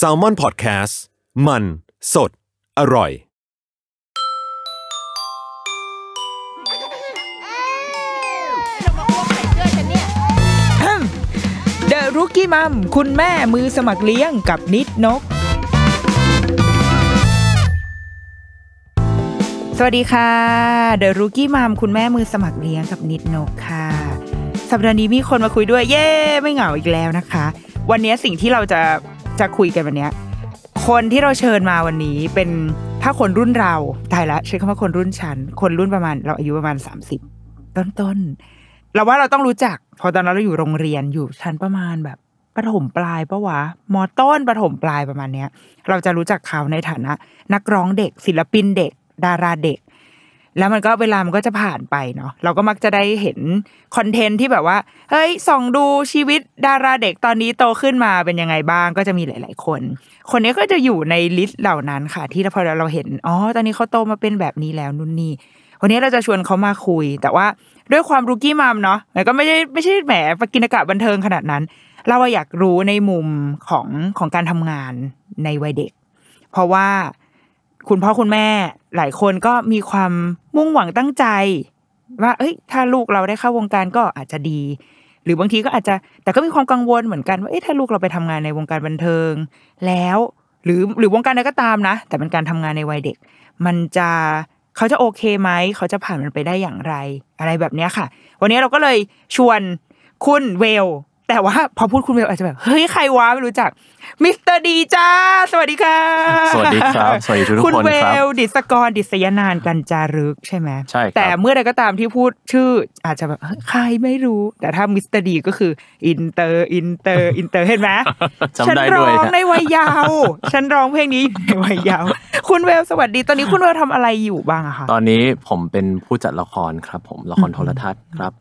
s a l ม o n PODCAST มัน สด อร่อย เดอะรุกี้มัมคุณแม่มือสมัครเลี้ยงกับนิดนก สวัสดีค่ะ เดอะรุกี้มัมคุณแม่มือสมัครเลี้ยงกับนิดนกค่ะสัปดาห์นี้มีคนมาคุยด้วย เย้ ไม่เหงาอีกแล้วนะคะวันนี้สิ่งที่เราจะจะคุยกันวันนี้คนที่เราเชิญมาวันนี้เป็นถ้าคนรุ่นเราตายละใช้คำว่าคนรุ่นฉัน คนรุ่นประมาณ เราอายุประมาณสามสิบต้นต้น เราว่าเราต้องรู้จัก พอตอนนั้นเราอยู่โรงเรียนอยู่ชั้นประมาณแบบ ประถมปลายปะวะมอต้นประถมปลายประมาณเนี้ยเราจะรู้จักเขาในฐานะ นักร้องเด็ก ศิลปินเด็ก ดาราเด็กแล้วมันก็เวลามันก็จะผ่านไปเนาะเราก็มักจะได้เห็น คอนเทนต์ที่แบบว่าเฮ้ยส่องดูชีวิตดาราเด็กตอนนี้โตขึ้นมาเป็นยังไงบ้างก็จะมีหลาย ๆ คน คนนี้ก็จะอยู่ในลิสต์เหล่านั้นค่ะ ที่พอเราเห็นอ๋อตอนนี้เขาโตมาเป็นแบบนี้แล้วนู่นนี่วันนี้เราจะชวนเขามาคุย แต่ว่าด้วยความรูกี้มัมเนาะมันก็ไม่ได้ไม่ใช่แหมปกินกะบันเทิงขนาดนั้น เราอยากรู้ในมุมของของการทำงานในวัยเด็ก เพราะว่าคุณพ่อคุณแม่หลายคนก็มีความมุ่งหวังตั้งใจ ว่าเอ้ยถ้าลูกเราได้เข้าวงการก็อาจจะดี หรือบางทีก็อาจจะแต่ก็มีความกังวลเหมือนกันว่าเอ้ยถ้าลูกเราไปทำงานในวงการบันเทิงแล้ว หรือหรือวงการใดก็ตามนะ แต่เป็นการทำงานในวัยเด็ก มันจะเขาจะโอเคไหม เขาจะผ่านมันไปได้อย่างไร อะไรแบบนี้ค่ะ วันนี้เราก็เลยชวนคุณเวลแต่ว่าพอพูดคุณเบลอาจจะแบบเฮ้ยใครวะไม่รู้จักมิสเตอร์ดีจ้าสวัสดีค่ะสวัสดีครับสวัสดีทุกคนครับคุณเวลดิสกรดิษยานานกันจารึกใช่ไหมใช่แต่เมื่อใดก็ตามที่พูดชื่ออาจจะแบบใครไม่รู้ แต่ถ้ามิสเตอร์ดีก็คืออินเตอร์อินเตอร์อินเตอร์เห็นไหมฉันร้องในวัยเยาวฉันร้องเพลงนี้ในวัยเยาวคุณเวลสวัสดีตอนนี้คุณเวลทำอะไรอยู่บ้างอะคะตอนนี้ผมเป็นผู้จัดละครครับ ผมละครโทรทัศน์ครับ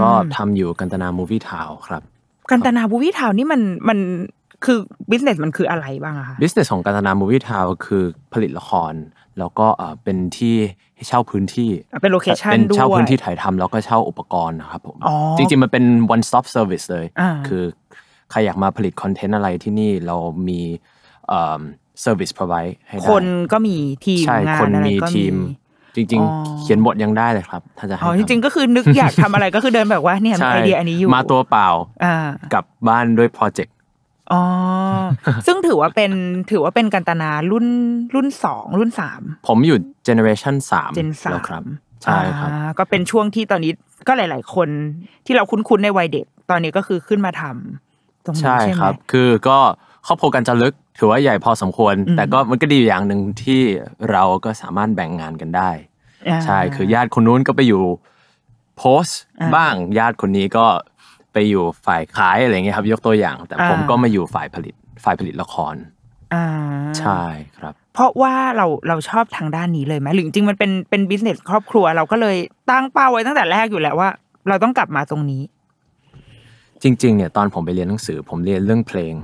ก็ทำอยู่กันตนามูวี่ทาวครับ กันตนามูวี่ทาวนี่มันมันคือบิสเนสมันคืออะไรบ้างอะคะบิสเนสของกันตนามูวี่ทาวคือผลิตละคร แล้วก็เป็นที่เช่าพื้นที่เป็นโลเคชั่นเป็นเช่าพื้นที่ถ่ายทำแล้วก็เช่าอุปกรณ์นะครับผมจริงๆ มันเป็น one stop service เลย คือใครอยากมาผลิตคอนเทนต์อะไรที่นี่เรามีเซอร์วิสพรอไวให้้คนก็มีทีมงานคนมีทีมจริงๆ เขียนบทยังได้เลยครับถ้าจะให้จริงๆก็คือ นึกอยากทำอะไรก็คือเดินแบบว่า เนี่ยไอเดียอันนี้อยู่มาตัวเปล่ากับบ้านด้วยโปรเจกต์อ๋อซึ่งถือว่าเป็นถือว่าเป็นกันตนารุ่นรุ่นสองรุ่นสามผมอยู่เจเนอเรชันสามแล้วครับ ใช่ครับก็เป็นช่วงที่ตอนนี้ก็หลาย ๆคนที่เราคุ้นๆในวัยเด็ก ตอนนี้ก็คือขึ้นมาทำตรงนี้ใช่ไหมใช่ครับ คือก็ครอบครัวกันจะลึก ถือว่าใหญ่พอสมควร แต่ก็มันก็ดีอย่างหนึ่งที่เราก็สามารถแบ่งงานกันได้ ใช่คือญาติคนนู้นก็ไปอยู่โพสต์บ้างญาติคนนี้ก็ไปอยู่ฝ่ายขายอะไรเงี้ยครับ ยกตัวอย่าง แต่ผมก็มาอยู่ฝ่ายผลิตฝ่ายผลิตละครใช่ครับ เพราะว่าเราเราชอบทางด้านนี้เลยไหมหรือจริงมันเป็นเป็นบิสเนสครอบครัวเราก็เลยตั้งเป้าไว้ตั้งแต่แรกอยู่แล้วว่า เราต้องกลับมาตรงนี้ จริง ๆเนี่ยตอนผมไปเรียนหนังสือ ผมเรียนเรื่องเพลง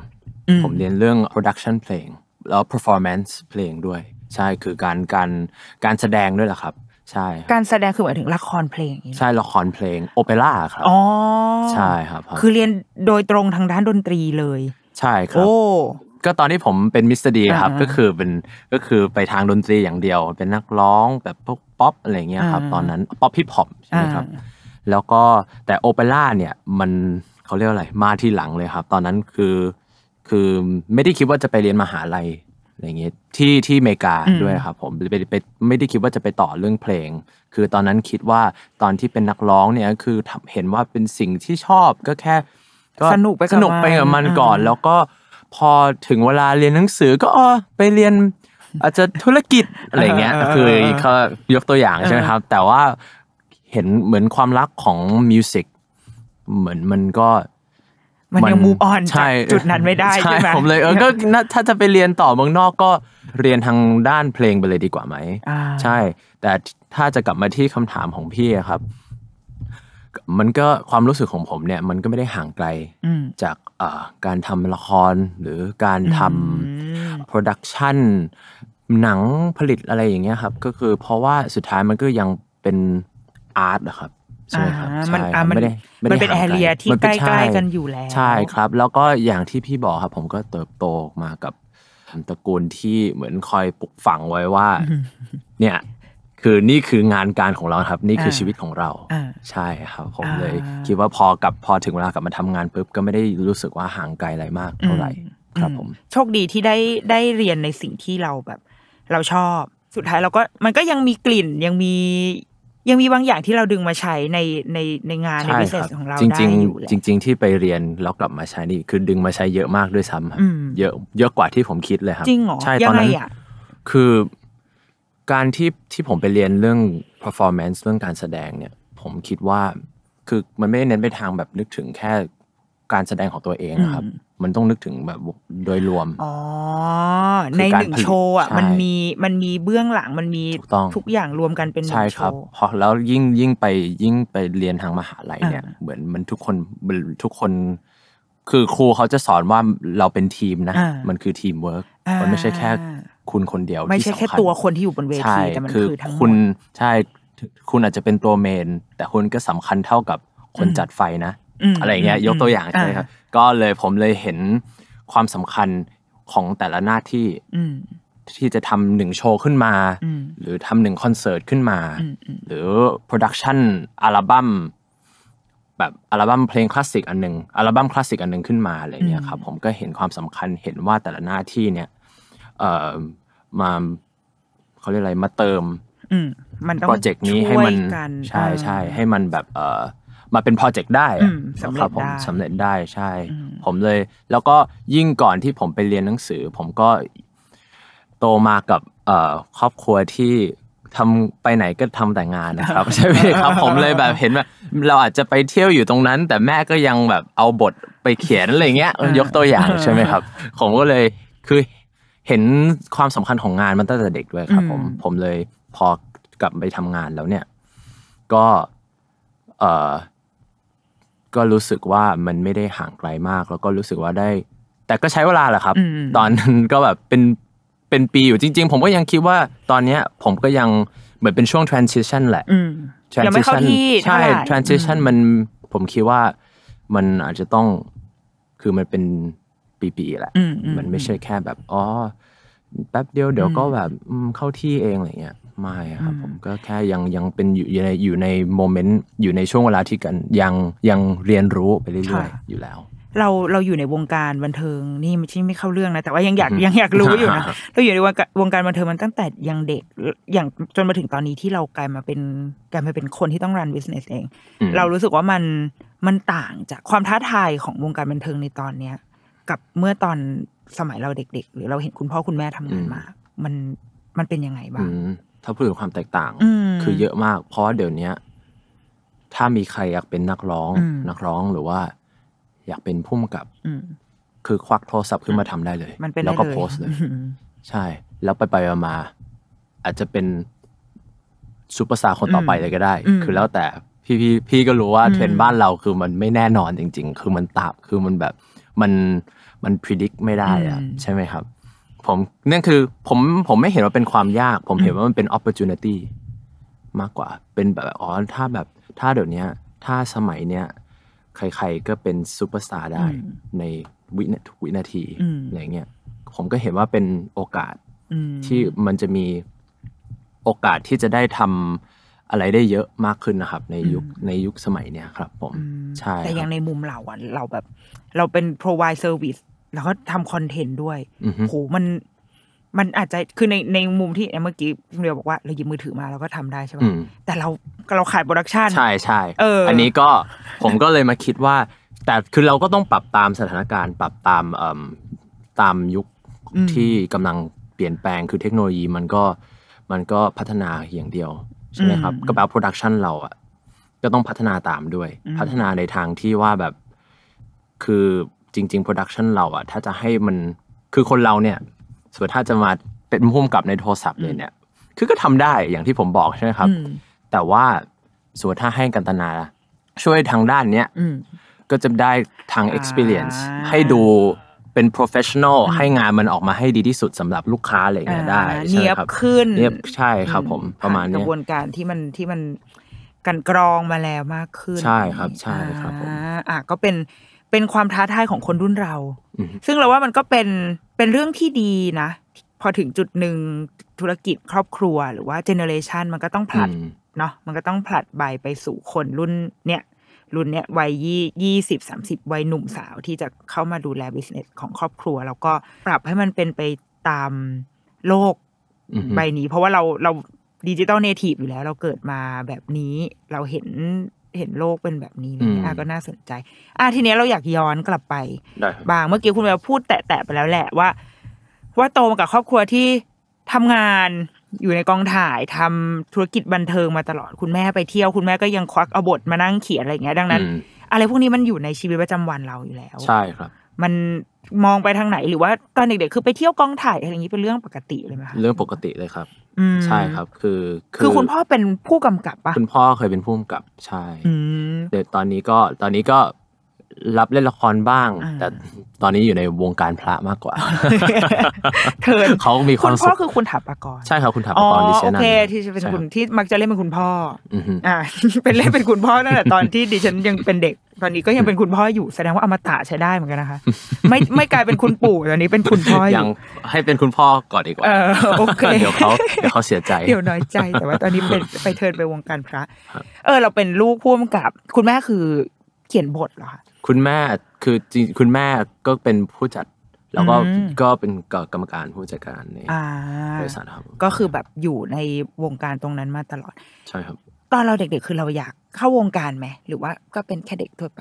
ผมเรียนเรื่อง production เพลงแล้ว performance เพลงด้วย ใช่คือการการการแสดงด้วยแหละครับ ใช่การแสดงคือหมายถึงละครเพลงใช่ละครเพลงโอเปร่าครับอ๋อใช่ครับ คือเรียนโดยตรงทางด้านดนตรีเลย ใช่ครับโอ้ก็ตอนที่ผมเป็นมิสเตอร์ดีครับ ก็คือเป็นก็คือไปทางดนตรีอย่างเดียวเป็นนักร้องแบบพวกป๊อปอะไรเงี้ยครับ ตอนนั้น ป๊อปฮิปฮอปใช่ไหมครับ แล้วก็แต่โอเปร่าเนี่ยมันเขาเรียกอะไรมาที่หลังเลยครับ ตอนนั้นคือคือไม่ได้คิดว่าจะไปเรียนมหาลัยอะไรเงี้ยที่ที่อเมริกาด้วยครับ ผมไปไปไม่ได้คิดว่าจะไปต่อเรื่องเพลง คือตอนนั้นคิดว่าตอนที่เป็นนักร้องเนี่ยคือเห็นว่าเป็นสิ่งที่ชอบก็แค่สนุกไปสนุกไปกับมันก่อน แล้วก็พอถึงเวลาเรียนหนังสือก็อ๋อไปเรียน อาจจะธุรกิจอะไรเงี้ยคือเขายกตัวอย่างใช่ไหมครับแต่ว่าเห็นเหมือนความรัก ของมิวสิกเหมือนมันก็มันยังมูฟออนจากจุดนั้นไม่ได้ ใช่ไหมผมเลยเออก็ถ้าจะไปเรียนต่อเมืองนอกก็เรียนทางด้านเพลงไปเลยดีกว่าไหมใช่ แต่ถ้าจะกลับมาที่คำถามของพี่ครับ มันก็ความรู้สึกของผมเนี่ย มันก็ไม่ได้ห่างไกล จากการทำละคร หรือการทำโปรดักชันหนังผลิตอะไรอย่างเงี้ยครับ ก็คือเพราะว่าสุดท้ายมันก็ยังเป็นอาร์ตนะครับใช่ครับมันไม่ได้มันเป็นแอเรียที่ใกล้ ๆ กันอยู่แล้ว ใช่ครับแล้วก็อย่างที่พี่บอกครับ ผมก็เติบโตมากับตระกูลที่เหมือนคอยปลุกฝังไว้ว่า เนี่ย คือนี่คืองานการของเราครับ นี่คือชีวิตของเราใช่ครับผมเลยคิดว่าพอกับพอถึงเวลากลับมาทำงานปุ๊บก็ไม่ได้รู้สึกว่าห่างไกลอะไรมากเท่าไหร่ครับผม โชคดีที่ได้ได้เรียนในสิ่งที่เราแบบ เราชอบสุดท้ายเราก็มันก็ยังมีกลิ่นยังมียังมีบางอย่างที่เราดึงมาใช้ในในในงานในพิเศษของเราได้อยู่จริงจริงที่ไปเรียนแล้วกลับมาใช้นี่คือดึงมาใช้เยอะมากด้วยซ้ำครับ เยอะเยอะกว่าที่ผมคิดเลยครับจริงเหรอใช่ตอนนั้นคือการที่ที่ผมไปเรียนเรื่อง performance เรื่องการแสดงเนี่ย ผมคิดว่า คือมันไม่ได้เน้นไปทางแบบนึกถึงแค่การแสดงของตัวเองนะครับมันต้องนึกถึงแบบโดยรวมอ๋อในหนึ่งโชว์อ่ะมันมีมันมีเบื้องหลังมันมีทุกอย่างรวมกันเป็นหนึ่งโชว์ใช่ครับพอแล้วยิ่งยิ่งไปยิ่งไปเรียนทางมหาลัยเนี่ยเหมือนมันทุกคนทุกคน คือครูเขาจะสอนว่าเราเป็นทีมนะ มันคือทีมเวิร์กมันไม่ใช่แค่คุณคนเดียวไม่ใช่แค่ตัวคนที่อยู่บนเวทีแต่มันคือทั้งหมดใช่คุณอาจจะเป็นตัวเมน แต่คุณก็สำคัญเท่ากับคนจัดไฟนะ อะไรเงี้ยยกตัวอย่างใช่ครับก็เลยผมเลยเห็นความสำคัญของแต่ละหน้าที่ที่จะทำหนึ่งโชว์ขึ้นมาหรือทำหนึ่งคอนเสิร์ตขึ้นมาหรือโปรดักชันอัลบั้มแบบอัลบั้มเพลงคลาสสิกอันหนึ่งอัลบั้มคลาสสิกอันหนึ่งขึ้นมาอะไรเนี่ยครับผมก็เห็นความสำคัญเห็นว่าแต่ละหน้าที่เนี่ยเอ่อมาเขาเรียกอะไรมาเติมมันต้องโปรเจกต์นี้ให้มันใช่ใช่ให้มันแบบเอ่อมาเป็นโปรเจกต์ได้สำเร็จได้สำเร็จได้ใช่ ผมเลย แล้วก็ยิ่งก่อนที่ผมไปเรียนหนังสือ ผมก็โตมากับครอบครัวที่ทำไปไหนก็ทำแต่งานนะครับ ใช่ไหมครับ ผมเลยแบบเห็นว่า เราอาจจะไปเที่ยวอยู่ตรงนั้น แต่แม่ก็ยังแบบเอาบทไปเขียนอะไรเงี้ยยกตัวอย่างใช่ไหมครับ ผมก็เลยคือเห็นความสำคัญของงานมันตั้งแต่เด็กด้วยครับ ผมผมเลยพอกลับไปทำงานแล้วเนี่ย ก็ เออก็รู้สึกว่ามันไม่ได้ห่างไกลมาก แล้วก็รู้สึกว่าได้ แต่ก็ใช้เวลาแหละครับ ตอนนั้นก็แบบเป็นเป็นปีอยู่จริง ๆ ผมก็ยังคิดว่าตอนเนี้ย ผมก็ยังเหมือนเป็นช่วง transition แหละ transition ใช่ transition มันผมคิดว่ามันอาจจะต้องคือมันเป็นปีๆแหละมันไม่ใช่แค่แบบอ๋อแป๊บเดียว เดี๋ยวก็แบบเข้าที่เองอะไรเงี้ยไม่ครับผมก็แค่ยังยังเป็นอยู่ในอยู่ในโมเมนต์อยู่ในช่วงเวลาที่กัน ยังยังเรียนรู้ไปเรื่อยๆอยู่แล้วเราเราอยู่ในวงการบันเทิงนี่ไม่ใช่ไม่เข้าเรื่องนะแต่ว่ายังอยากยังอยากรู้อยู่นะเราอยู่ในวงการวงการบันเทิงมันตั้งแต่ยังเด็กอย่างจนมาถึงตอนนี้ที่เรากลายมาเป็นกลายมาเป็นคนที่ต้องรันบิสเนสเอง เรารู้สึกว่ามันมันต่างจากความท้าทายของวงการบันเทิงในตอนเนี้ยกับเมื่อตอนสมัยเราเด็กๆ หรือเราเห็นคุณพ่อคุณแม่ทำงานมา มันมันเป็นยังไงบ้างถ้าพูดถึงความแตกต่างคือเยอะมาก เพราะเดี๋ยวนี้ถ้ามีใครอยากเป็นนักร้อง นักร้องหรือว่าอยากเป็นผู้มกับคือควักโทรศัพท์ขึ้นมาทำได้เลย แล้วก็โพสเลยใช่ แล้วไปไปมาอาจจะเป็นซูเปอร์สตาร์คนต่อไปเลยก็ได้ คือแล้วแต่ พี่พี่พี่ก็รู้ว่าเทรนด์บ้านเราคือมันไม่แน่นอนจริงๆ คือมันตาบคือมันแบบมันมันพิจิตรไม่ได้อะใช่ไหมครับผมนั่นคือผมผมไม่เห็นว่าเป็นความยาก ผมเห็นว่ามันเป็น opportunity มากกว่าเป็นแบบอ๋อถ้าแบบถ้าเดี๋ยวนี้ถ้าสมัยเนี้ยใคร ๆก็เป็นซูเปอร์สตาร์ได้ในวินาทุกวินาทีอะไรเงี้ย ผมก็เห็นว่าเป็นโอกาสที่มันจะมีโอกาสที่จะได้ทำอะไรได้เยอะมากขึ้นนะครับ ในยุคในยุคสมัยเนี้ยครับ ผมใช่แต่ยังในมุมเราอ่ะเราแบบ เราเป็น provide service แล้วก็ทำคอนเทนต์ด้วยโห มัน มันอาจจะ คือใน ในมุมที่เมื่อกี้เดียวบอกว่า เราหยิบมือถือมาเราก็ทำได้ใช่ไหม แต่เราเราขายโปรดักชัน ใช่ใช่เออ อันนี้ก็ ผมก็เลยมาคิดว่า แต่คือเราก็ต้องปรับตามสถานการณ์ ปรับตามเอ่อตามยุคที่กำลังเปลี่ยนแปลง คือเทคโนโลยีมันก็ มันก็พัฒนาอย่างเดียว ใช่ไหมครับกระเป๋าโปรดักชันเราอ่ะ ก็ต้องพัฒนาตามด้วย พัฒนาในทางที่ว่าแบบ คือจริง ๆ โปรดักชันเราอะถ้าจะให้มัน คือคนเราเนี่ยส่วนถ้าจะมาเป็นพุ่มกับในโทรศัพท์เลยเนี่ย คือก็ทำได้อย่างที่ผมบอกใช่ไหมครับ แต่ว่าส่วนถ้าให้กันตนา ช่วยทางด้านเนี้ยก็จะได้ทาง experience ให้ดูเป็น professional ให้งานมันออกมาให้ดีที่สุดสำหรับลูกค้าอะไรเงี้ยได้เนียบขึ้นเนียบใช่ครับผมประมาณนี้กระบวนการที่มันที่มันกันกรองมาแล้วมากขึ้น ใช่ครับใช่ครับผมอ่าก็เป็นเป็นความท้าทายของคนรุ่นเรา ซึ่งเราว่ามันก็เป็น เป็นเรื่องที่ดีนะ พอถึงจุดหนึ่ง ธุรกิจครอบครัวหรือว่าเจเนอเรชันมันก็ต้องผลัด เนาะมันก็ต้องผลัดใบไปสู่คนรุ่นเนี้ย รุ่นเนี้ยวัยยี่ยี่สิบสามสิบวัยหนุ่มสาวที่จะเข้ามาดูแลบิสเนสของครอบครัวแล้วก็ปรับให้มันเป็นไปตามโลกใบนี้ เพราะว่าเราเราดิจิตอลเนทีฟอยู่แล้ว เราเกิดมาแบบนี้เราเห็นเห็นโลกเป็นแบบนี้นะอ่ะก็น่าสนใจ อ่ะทีนี้เราอยากย้อนกลับไปบางเมื่อกี้คุณแววพูดแตะๆไปแล้วแหละว่าว่าโตมากับครอบครัวที่ทำงานอยู่ในกองถ่าย ทำธุรกิจบันเทิงมาตลอด คุณแม่ไปเที่ยว คุณแม่ก็ยังควักเอาบทมานั่งเขียนอะไรอย่างเงี้ย ดังนั้นอะไรพวกนี้มันอยู่ในชีวิตประจำวันเราอยู่แล้ว ใช่ครับมันมองไปทางไหนหรือว่าตอนเด็กๆ คือไปเที่ยวกองถ่ายอะไรอย่างนี้เป็นเรื่องปกติเลยไหมคะเรื่องปกติเลยครับใช่ครับ คือ คือคุณพ่อเป็นผู้กำกับปะคุณพ่อเคยเป็นผู้กำกับ ใช่เดี๋ยวตอนนี้ก็ตอนนี้ก็รับเล่นละครบ้าง แต่ตอนนี้อยู่ในวงการพระมากกว่าเขินเขามีความคุณพ่อคือคุณถับปากรใช่ครับคุณถับปากรดิฉันโอเคที่เป็นคุณที่มักจะเล่นเป็นคุณพ่ออ่าเป็นเล่นเป็นคุณพ่อนั้นแหละตอนที่ดิฉันยังเป็นเด็กตอนนี้ก็ยังเป็นคุณพ่ออยู่แสดงว่าอมตะใช้ได้เหมือนกันนะคะ ไม่ไม่กลายเป็นคุณปู่ตอนนี้เป็นคุณพ่อยังให้เป็นคุณพ่อก่อนดีกว่าโอเคเดี๋ยวเขาเดี๋ยวเขาเสียใจเดี๋ยวน้อยใจแต่ว่า ตอนนี้เป็นไปเทินไปวงการพระ เออ เราเป็นลูกพ่วงกับคุณแม่คือเขียนบทเหรอคะคุณแม่คือจริงคุณแม่ก็เป็นผู้จัดแล้วก็ก็เป็นกรรมการผู้จัดการในบริษัทครับก็คือแบบอยู่ในวงการตรงนั้นมาตลอดใช่ครับ ตอนเราเด็กๆคือเราอยากเข้าวงการไหมหรือว่าก็เป็นแค่เด็กทั่วไป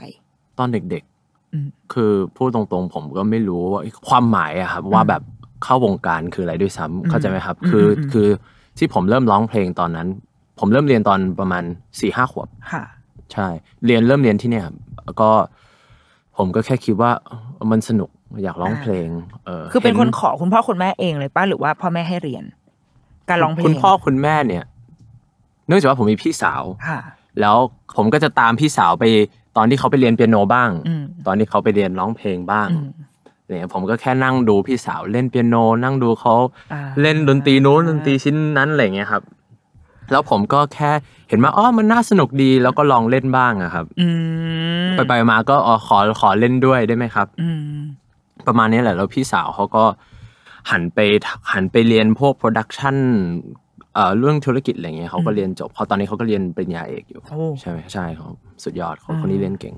ตอนเด็กๆคือพูดตรงๆผมก็ไม่รู้ว่าความหมายอะครับว่าแบบเข้าวงการคืออะไรด้วยซ้ำเข้าใจไหมครับคือคือที่ผมเริ่มร้องเพลงตอนนั้น ผมเริ่มเรียนตอนประมาณสี่ห้าขวบใช่ เรียนเริ่มเรียนที่เนี่ยก็ผมก็แค่คิดว่า มันสนุกอยากร้องเพลง เออ คือเป็นคนขอคุณพ่อคุณแม่เองเลยป้าหรือว่าพ่อแม่ให้เรียนการร้องเพลงคุณพ่อคุณแม่เนี่ยเนื่องจากว่าผมมีพี่สาวแล้วผมก็จะตามพี่สาวไป ตอนที่เขาไปเรียนเปียโนบ้าง ตอนที่เขาไปเรียนร้องเพลงบ้างเนี่ยผมก็แค่นั่งดูพี่สาวเล่นเปียโน นั่งดูเขาเล่นดนตรีโน้นดนตรีชิ้นนั้นอะไรเงี้ยครับ แล้วผมก็แค่เห็นมาอ๋อ มันน่าสนุกดี แล้วก็ลองเล่นบ้างอะครับ ไปไปมาก็อ๋อขอ ขอเล่นด้วยได้ไหมครับ ประมาณนี้แหละ แล้วพี่สาวเขาก็หันไปหันไปเรียนพวกโปรดักชันเรื่องธุรกิจอะไรเงี้ยเขาก็เรียนจบ เพราะตอนนี้เขาก็เรียนปริญญาเอกอยู่ ใช่ไหม ใช่เขาสุดยอด เขาคนนี้เรียนเก่ง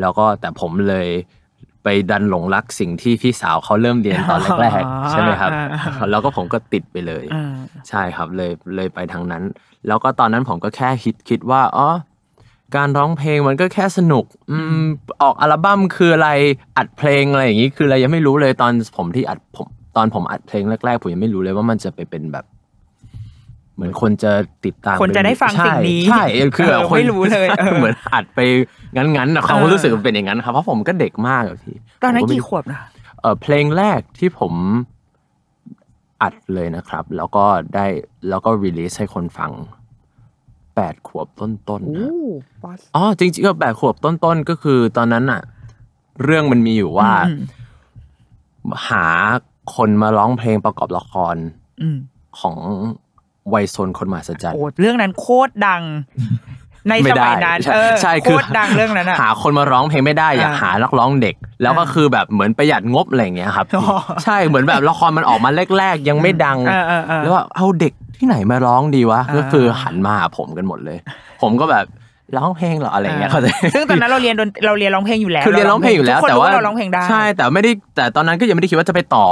แล้วก็แต่ผมเลยไปดันหลงรักสิ่งที่พี่สาวเขาเริ่มเรียนตอนแรกๆใช่ไหมครับ แล้วก็ผมก็ติดไปเลยใช่ครับเลยเลยไปทางนั้น แล้วก็ตอนนั้นผมก็แค่คิดคิดว่าอ๋อการร้องเพลงมันก็แค่สนุก อืม ออกอัลบั้มคืออะไรอัดเพลงอะไรอย่างนี้คือ อะไรยังไม่รู้เลยตอนผมที่อัดผมตอนผมอัดเพลงแรกๆผมยังไม่รู้เลยว่ามันจะไปเป็นแบบเหมือนคนจะติดตามคนจะได้ฟังสิ่งนี้ใช่คือคนไม่รู้เลย เหมือนอัดไปงั้นๆนะเขารู้สึกเป็นอย่างนั้นครับ เพราะผมก็เด็กมากอะพี่ตอนนั้นกี่ขวบนะเออเพลงแรกที่ผมอัดเลยนะครับ แล้วก็ได้ แล้วก็รีลิสให้คนฟัง แปดขวบต้นๆนะอ๋อจริง ๆ ก็แปดขวบต้นๆ ก็คือตอนนั้นอะเรื่องมันมีอยู่ว่า หาคนมาร้องเพลงประกอบละครของวัยซนคนมาสจัจจ์เรื่องนั้นโคตรดัง ในสมัยนั้นเออใช่คือดังเรื่องนั้นหา คนมาร้องเพลงไม่ได้อยากหานักร้องเด็ก แล้วก็คือแบบเหมือนประหยัดงบอะไรอย่างเงี้ยครับใช่เหมือนแบบละครมันออกมาแรกๆ ยังไม่ดังแล้วเอาเด็กที่ไหนมาร้องดีวะก็คือหันมาหาผมกันหมดเลย ผมก็แบบร้องเพลงหรออะไรเงี้ยเขาจะซึ่งตอนนั้นเราเรียนดนเราเรียนร้องเพลงอยู่แล้ว คือเรียนร้องเพลงอยู่แล้ว แต่ว่าเราร้องเพลงได้ ใช่ แต่ไม่ได้ แต่ตอนนั้นก็ยังไม่ได้คิดว่าจะไปต่อ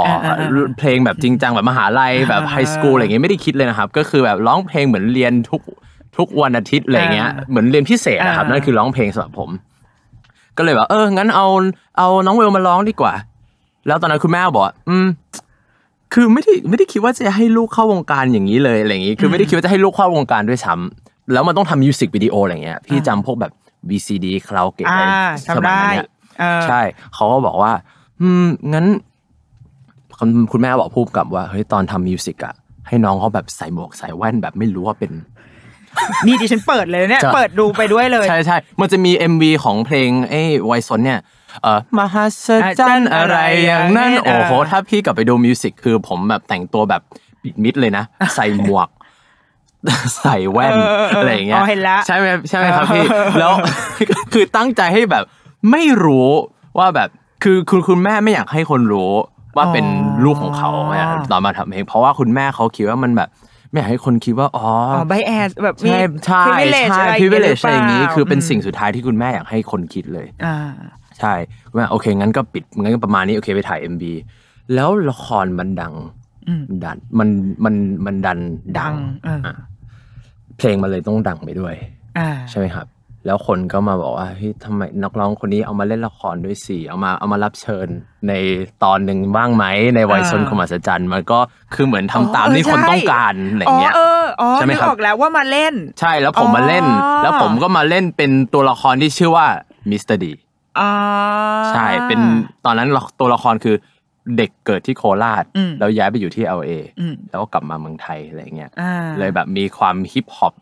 เพลงแบบจริงจังแบบมหาลัยแบบไฮสคูลอะไรเงี้ยไม่ได้คิดเลยนะครับ ก็คือแบบร้องเพลงเหมือนเรียนทุกทุกวันอาทิตย์อะไรเงี้ย เหมือนเรียนพิเศษนะครับนั่นคือร้องเพลงสำหรับผม ก็เลยแบบเออ งั้นเอา เอาน้องเวลมาร้องดีกว่า แล้วตอนนั้นคุณแม่บอก อืมคือไม่ได้ไม่ได้คิดว่าจะให้ลูกเข้าวงการอย่างนี้เลยอะไรอย่างนี้คือไม่ได้คิดว่าจะให้ลูกเข้าวงการด้วยซ้าแล้วมันต้องทำมิวสิกวิดีโออะไรเงี้ยพี่จำพวกแบบ VCD คลาวเกตอะไรสมัยนั้นเนี่ยใช่ เขาก็บอกว่า อืม งั้น คุณแม่บอกพูดกับว่าเฮ้ยตอนทำมิวสิกอะให้น้องเขาแบบใส่หมวกใส่แว่นแบบไม่รู้ว่าเป็นนี่ดิฉันเปิดเลยเนี่ย เปิดดูไปด้วยเลย ใช่ใช่มันจะมี MV ของเพลงไอ้ไวซอนเนี่ยเออมหัศจรรย์อะไรอย่างนั้น โอ้โห ถ้าพี่กลับไปดูมิวสิกคือ ผมแบบแต่งตัวแบบปิดมิดเลยนะใส่หมวกใส่แว่นอะไรอย่างเงี้ยใช่ไหมใช่ไหมครับพี่ แล้วคือตั้งใจให้แบบไม่รู้ว่าแบบคือคุณคุณแม่ไม่อยากให้คนรู้ว่าเป็นลูกของเขาเนี่ยตอนมาทำเเองเพราะว่าคุณแม่เขาคิดว่ามันแบบไม่อยากให้คนคิดว่าอ๋อใบแอดแบบใช่ใช่ใช่พ่เวเลชอะไรอย่างนี้คือเป็นสิ่งสุดท้ายที่คุณแม่อยากให้คนคิดเลยอ่าใช่คุณแม่โอเค งั้นก็ปิดงั้นก็ประมาณนี้โอเค ไปถ่าย MB แล้วละครมันดังดันมันมันมันดันดังเพลงมันเลยต้องดังไปด้วยใช่ไหมครับ แล้วคนก็มาบอกว่าพี่ทำไมนักร้องคนนี้เอามาเล่นละครด้วยสิเอามาเอามารับเชิญ ในตอนหนึ่งบ้างไหมในวัยชนขมัศจรรย์มันก็คือเหมือนทำตามที่คนต้องการอะไรเงี้ยใช่ไหมครับบอกแล้วว่ามาเล่น ใช่ แล้วผมมาเล่น แล้วผมก็มาเล่นเป็นตัวละครที่ชื่อว่ามิสเตอร์ดีใช่เป็นตอนนั้นตัวละครคือเด็กเกิดที่โคราชแล้วย้ายไปอยู่ที่เอลเอแล้วก็กลับมาเมืองไทยอะไรเงี้ยเลยแบบมีความฮิปฮอป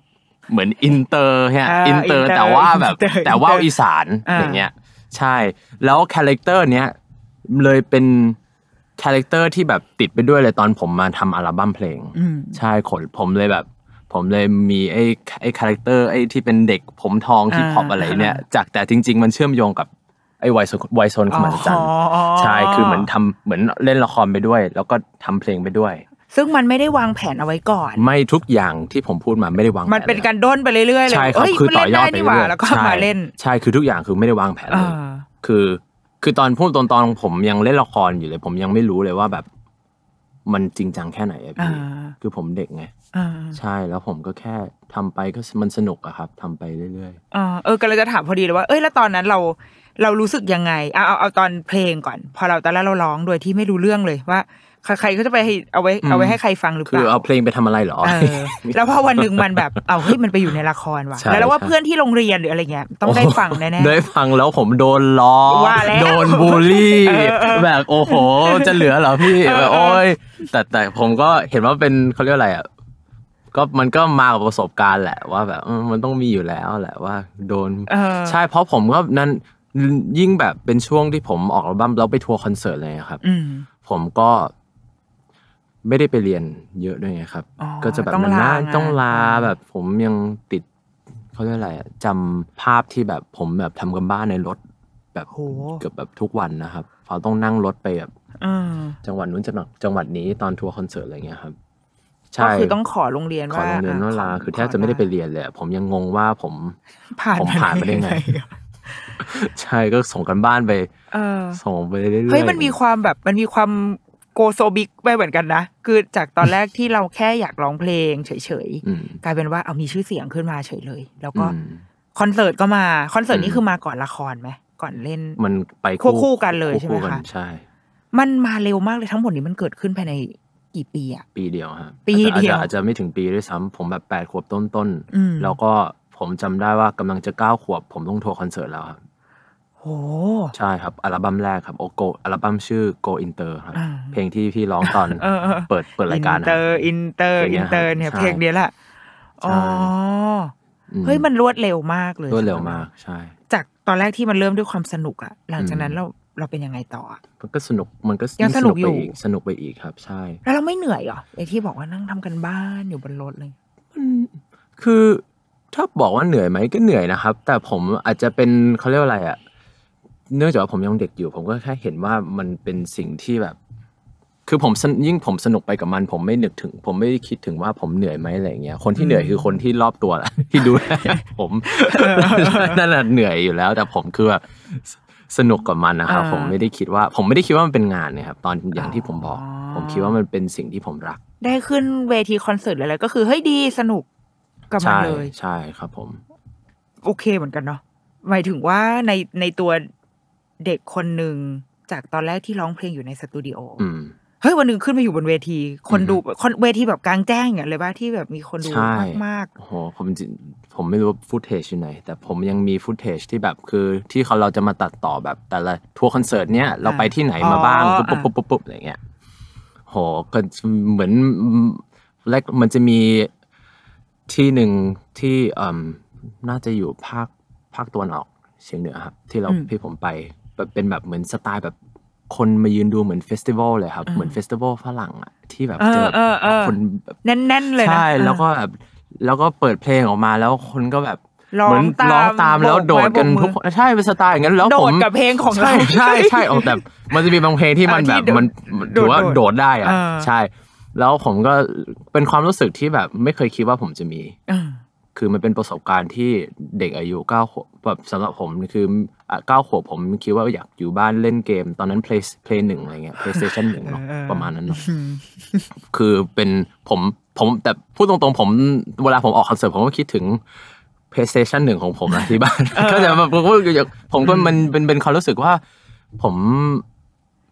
เหมือนอินเตอร์ฮะอินเตอร์แต่ว่าแบบแต่ว่าอีสานอย่างเงี้ยใช่ แล้วคาแรคเตอร์เนี้ย เลยเป็นคาแรคเตอร์ที่แบบติดไปด้วยเลยตอนผมมาทำอัลบั้มเพลงใช่ขนผมเลยแบบ ผมเลยมีไอ้ไอ้คาแรคเตอร์ไอ้ที่เป็นเด็กผมทองที่พอปอะไรเนี่ย จากแต่จริง ๆมันเชื่อมโยงกับไอ้ไวโซไวโซนขมันจันใช่ คือเหมือนทำเหมือนเล่นละครไปด้วย แล้วก็ทำเพลงไปด้วย ซึ่งมันไม่ได้วางแผนเอาไว้ก่อน ไม่ทุกอย่างที่ผมพูดมา ไม่ได้วาง มันเป็นการด้นไปเรื่อยๆเลยใช่ครับคือต่อยอดไปเรื่อยแล้วก็มาเล่น ใช่ คือทุกอย่างคือไม่ได้วางแผนเลย คือ คือตอนพูดตอนตอนผมยังเล่นละครอยู่เลย ผมยังไม่รู้เลยว่าแบบมันจริงจังแค่ไหนอะพี่คือผมเด็กไงใช่ แล้วผมก็แค่ทำไปก็มันสนุกอะครับ ทำไปเรื่อยๆเออกำลังจะถามพอดีเลยว่า เอ้ย แล้วตอนนั้นเราเรารู้สึกยังไงเอาเอาเอาตอนเพลงก่อน พอเราตอนแรกเราร้องโดยที่ไม่รู้เรื่องเลยว่า ใครเขาจะไปเอาไว้ เอาไว้ให้ใครฟังหรือเปล่า คือ เอาเพลงไปทำอะไรหรอ แล้วพอวันหนึ่งมันแบบเอาเฮ้ยมันไปอยู่ในละครว่ะ แล้วว่าเพื่อนที่โรงเรียนหรืออะไรเงี้ยต้องได้ฟังแน่ๆได้ฟังแล้วผมโดนล้อโดนบูลลี่ แบบ โอ้โห จะเหลือเหรอพี่แบบโอ้ยแต่แต่ผมก็เห็นว่าเป็นเขาเรียกอะไรอ่ะก็มันก็มากับประสบการณ์แหละว่า แบบมันต้องมีอยู่แล้วแหละว่า โดนใช่เพราะผมก็นั้นยิ่งแบบเป็นช่วงที่ผมออกอัลบั้มแล้วไปทัวร์คอนเสิร์ตเลยครับผมก็ไม่ได้ไปเรียน เยอะด้วยไงครับก็จะแบบนานต้องลาแบบผมยังติดเขาเรียกอะไรจำภาพที่แบบ ผมแบบทำกันบ้านในรถแบบเกือบแบบทุกวันนะครับเพาต้องนั่งรถไปแบบจังหวัดนู้นจังหวัดจังหวัดนี้ตอนทัวร์คอนเสิร์ตอะไรเงี้ยครับ ใช่คือต้องขอโรงเรียนว่าขอโรงเรียนว่าลาคือแทบจะไม่ได้ไปเรียนเลยผมยังงงว่าผมผมผ่านไปได้ไงใช่ก็ส่งกันบ้านไปส่งไปเรื่อยๆเฮ้ยมันมีความแบบมันมีความโกโซบิกไปเหมือนกันนะคือจากตอนแรกที่เราแค่อยากร้องเพลง เฉยๆกลายเป็นว่าเอามีชื่อเสียงขึ้นมาเฉยเลย แล้วก็คอนเสิร์ตก็มาคอนเสิร์ตนี้คือมาก่อนละครไหมก่อนเล่น มันไปคคู่กันเลยใช่ไหมคะใช่มันมาเร็วมากเลยทั้งหมดนี้มันเกิดขึ้นภายในกี่ปีอะปีเดียวฮะปีเดียวอาจจะไม่ถึงปีด้วยซ้ำผมแบบแปดขวบต้นๆแล้วก็ผมจำได้ว่ากำลังจะเก้าขวบ ผมต้องทัวร์คอนเสิร์ตแล้วครับโอ้ใช่ครับอัลบั้มแรกครับโอโกอัลบั้มชื่อ Go Inter ครับ เพลงที่พี่ร้องตอนเเปิดเปิดรายการอินคเตรับอร์อินเตอร์เนีอินเตอร์เนี่ยเพลงเดียวแหละใอ๋อ เฮ้ยมันรวดเร็วมากเลย รวดเร็วมากใช่ จากตอนแรกที่มันเริ่มด้วยความสนุกอะหลังจากนั้นเราเราเป็นยังไงต่อ มันก็สนุกมันก็ยังสนุกอยู่สนุกไปอีกครับใช่ แล้วเราไม่เหนื่อยเหรอไอที่บอกว่านั่งทำกันบ้านอยู่บนรถเลยคือถ้าบอกว่าเหนื่อยไหมก็เหนื่อยนะครับ แต่ผมอาจจะเป็นเขาเรียกว่าอะไรอะ่ะเนื่องจากว่าผมยังเด็กอยู่ ผมก็แค่เห็นว่ามันเป็นสิ่งที่แบบ คือผมยิ่งผมสนุกไปกับมัน ผมไม่นึกถึง ผมไม่คิดถึงว่าผมเหนื่อยไหมอะไรเงี้ยคนที่เหนื่อยคือคนที่รอบตัวแหละที่ดูแลผมนั่นแหละเหนื่อยอยู่แล้ว แต่ผมคือแบบสนุกกับมันนะครับผมไม่ได้คิดว่า ผมไม่ได้คิดว่ามันเป็นงานนะครับตอนอย่างที่ผมบอก ผมคิดว่ามันเป็นสิ่งที่ผมรัก ได้ขึ้นเวทีคอนเสิร์ตอะไรก็คือเฮ้ยดีสนุกกับมันเลยใช่ครับผม โอเคเหมือนกันเนาะหมายถึงว่าในในตัวเด็กคนหนึ่งจากตอนแรกที่ร้องเพลงอยู่ในสตูดิโอเฮ้ยวันหนึ่งขึ้นมาอยู่บนเวที คนดูคนเวทีแบบกลางแจ้งอย่างเลยว่าที่แบบมีคนดูมากๆโอ้โหผมผมไม่รู้ว่าฟุตเทจอยู่ไหน แต่ผมยังมีฟุตเทจที่แบบคือที่เขาเราจะมาตัดต่อแบบ แต่ละทัวร์คอนเสิร์ตเนี้ยเราไปที่ไหนมาบ้างปุ๊บปุ๊บปุ๊บปุ๊บอะไรเงี้ยโหก็เหมือนแรกมันจะมีที่หนึ่งที่น่าจะอยู่ภาคภาคตะวันออกเชียงเหนือครับ ที่เราพี่ผมไปเป็นแบบเหมือนสไตล์แบบคนมายืนดูเหมือนเฟสติวัลเลยครับ เหมือนเฟสติวัลฝรั่งอ่ะที่แบบเจอคนแน่น ๆเลยใช่แล้วก็แบบแล้วก็เปิดเพลงออกมาแล้วคนก็แบบเหมือนร้องตามแล้วโดดกันทุกใช่เป็นสไตล์อย่างนั้นแล้วผมกับเพลงของเราใช่ใช่ใช่แต่มันจะมีบางเพลงที่มันแบบมันถือว่าโดดได้อ่ะ ใช่แล้วผมก็เป็นความรู้สึกที่แบบไม่เคยคิดว่าผมจะมี คือมันเป็นประสบการณ์ที่เด็กอายุเก้าขวบแบบสำหรับผมคือเก้าขวบผมคิดว่าอยากอยู่บ้านเล่นเกม ตอนนั้น play play หนึ่งอะไรเงี้ย PlayStation หนึ่งเนาะประมาณนั้นเนาะคือเป็นผมผม แต่พูดตรงๆผมเวลาผมออกคอนเสิร์ตผมก็คิดถึง PlayStation หนึ่งของผมนะที่บ้านก็แต่แบบผมก็มันเป็นเป็นความรู้สึกว่าผม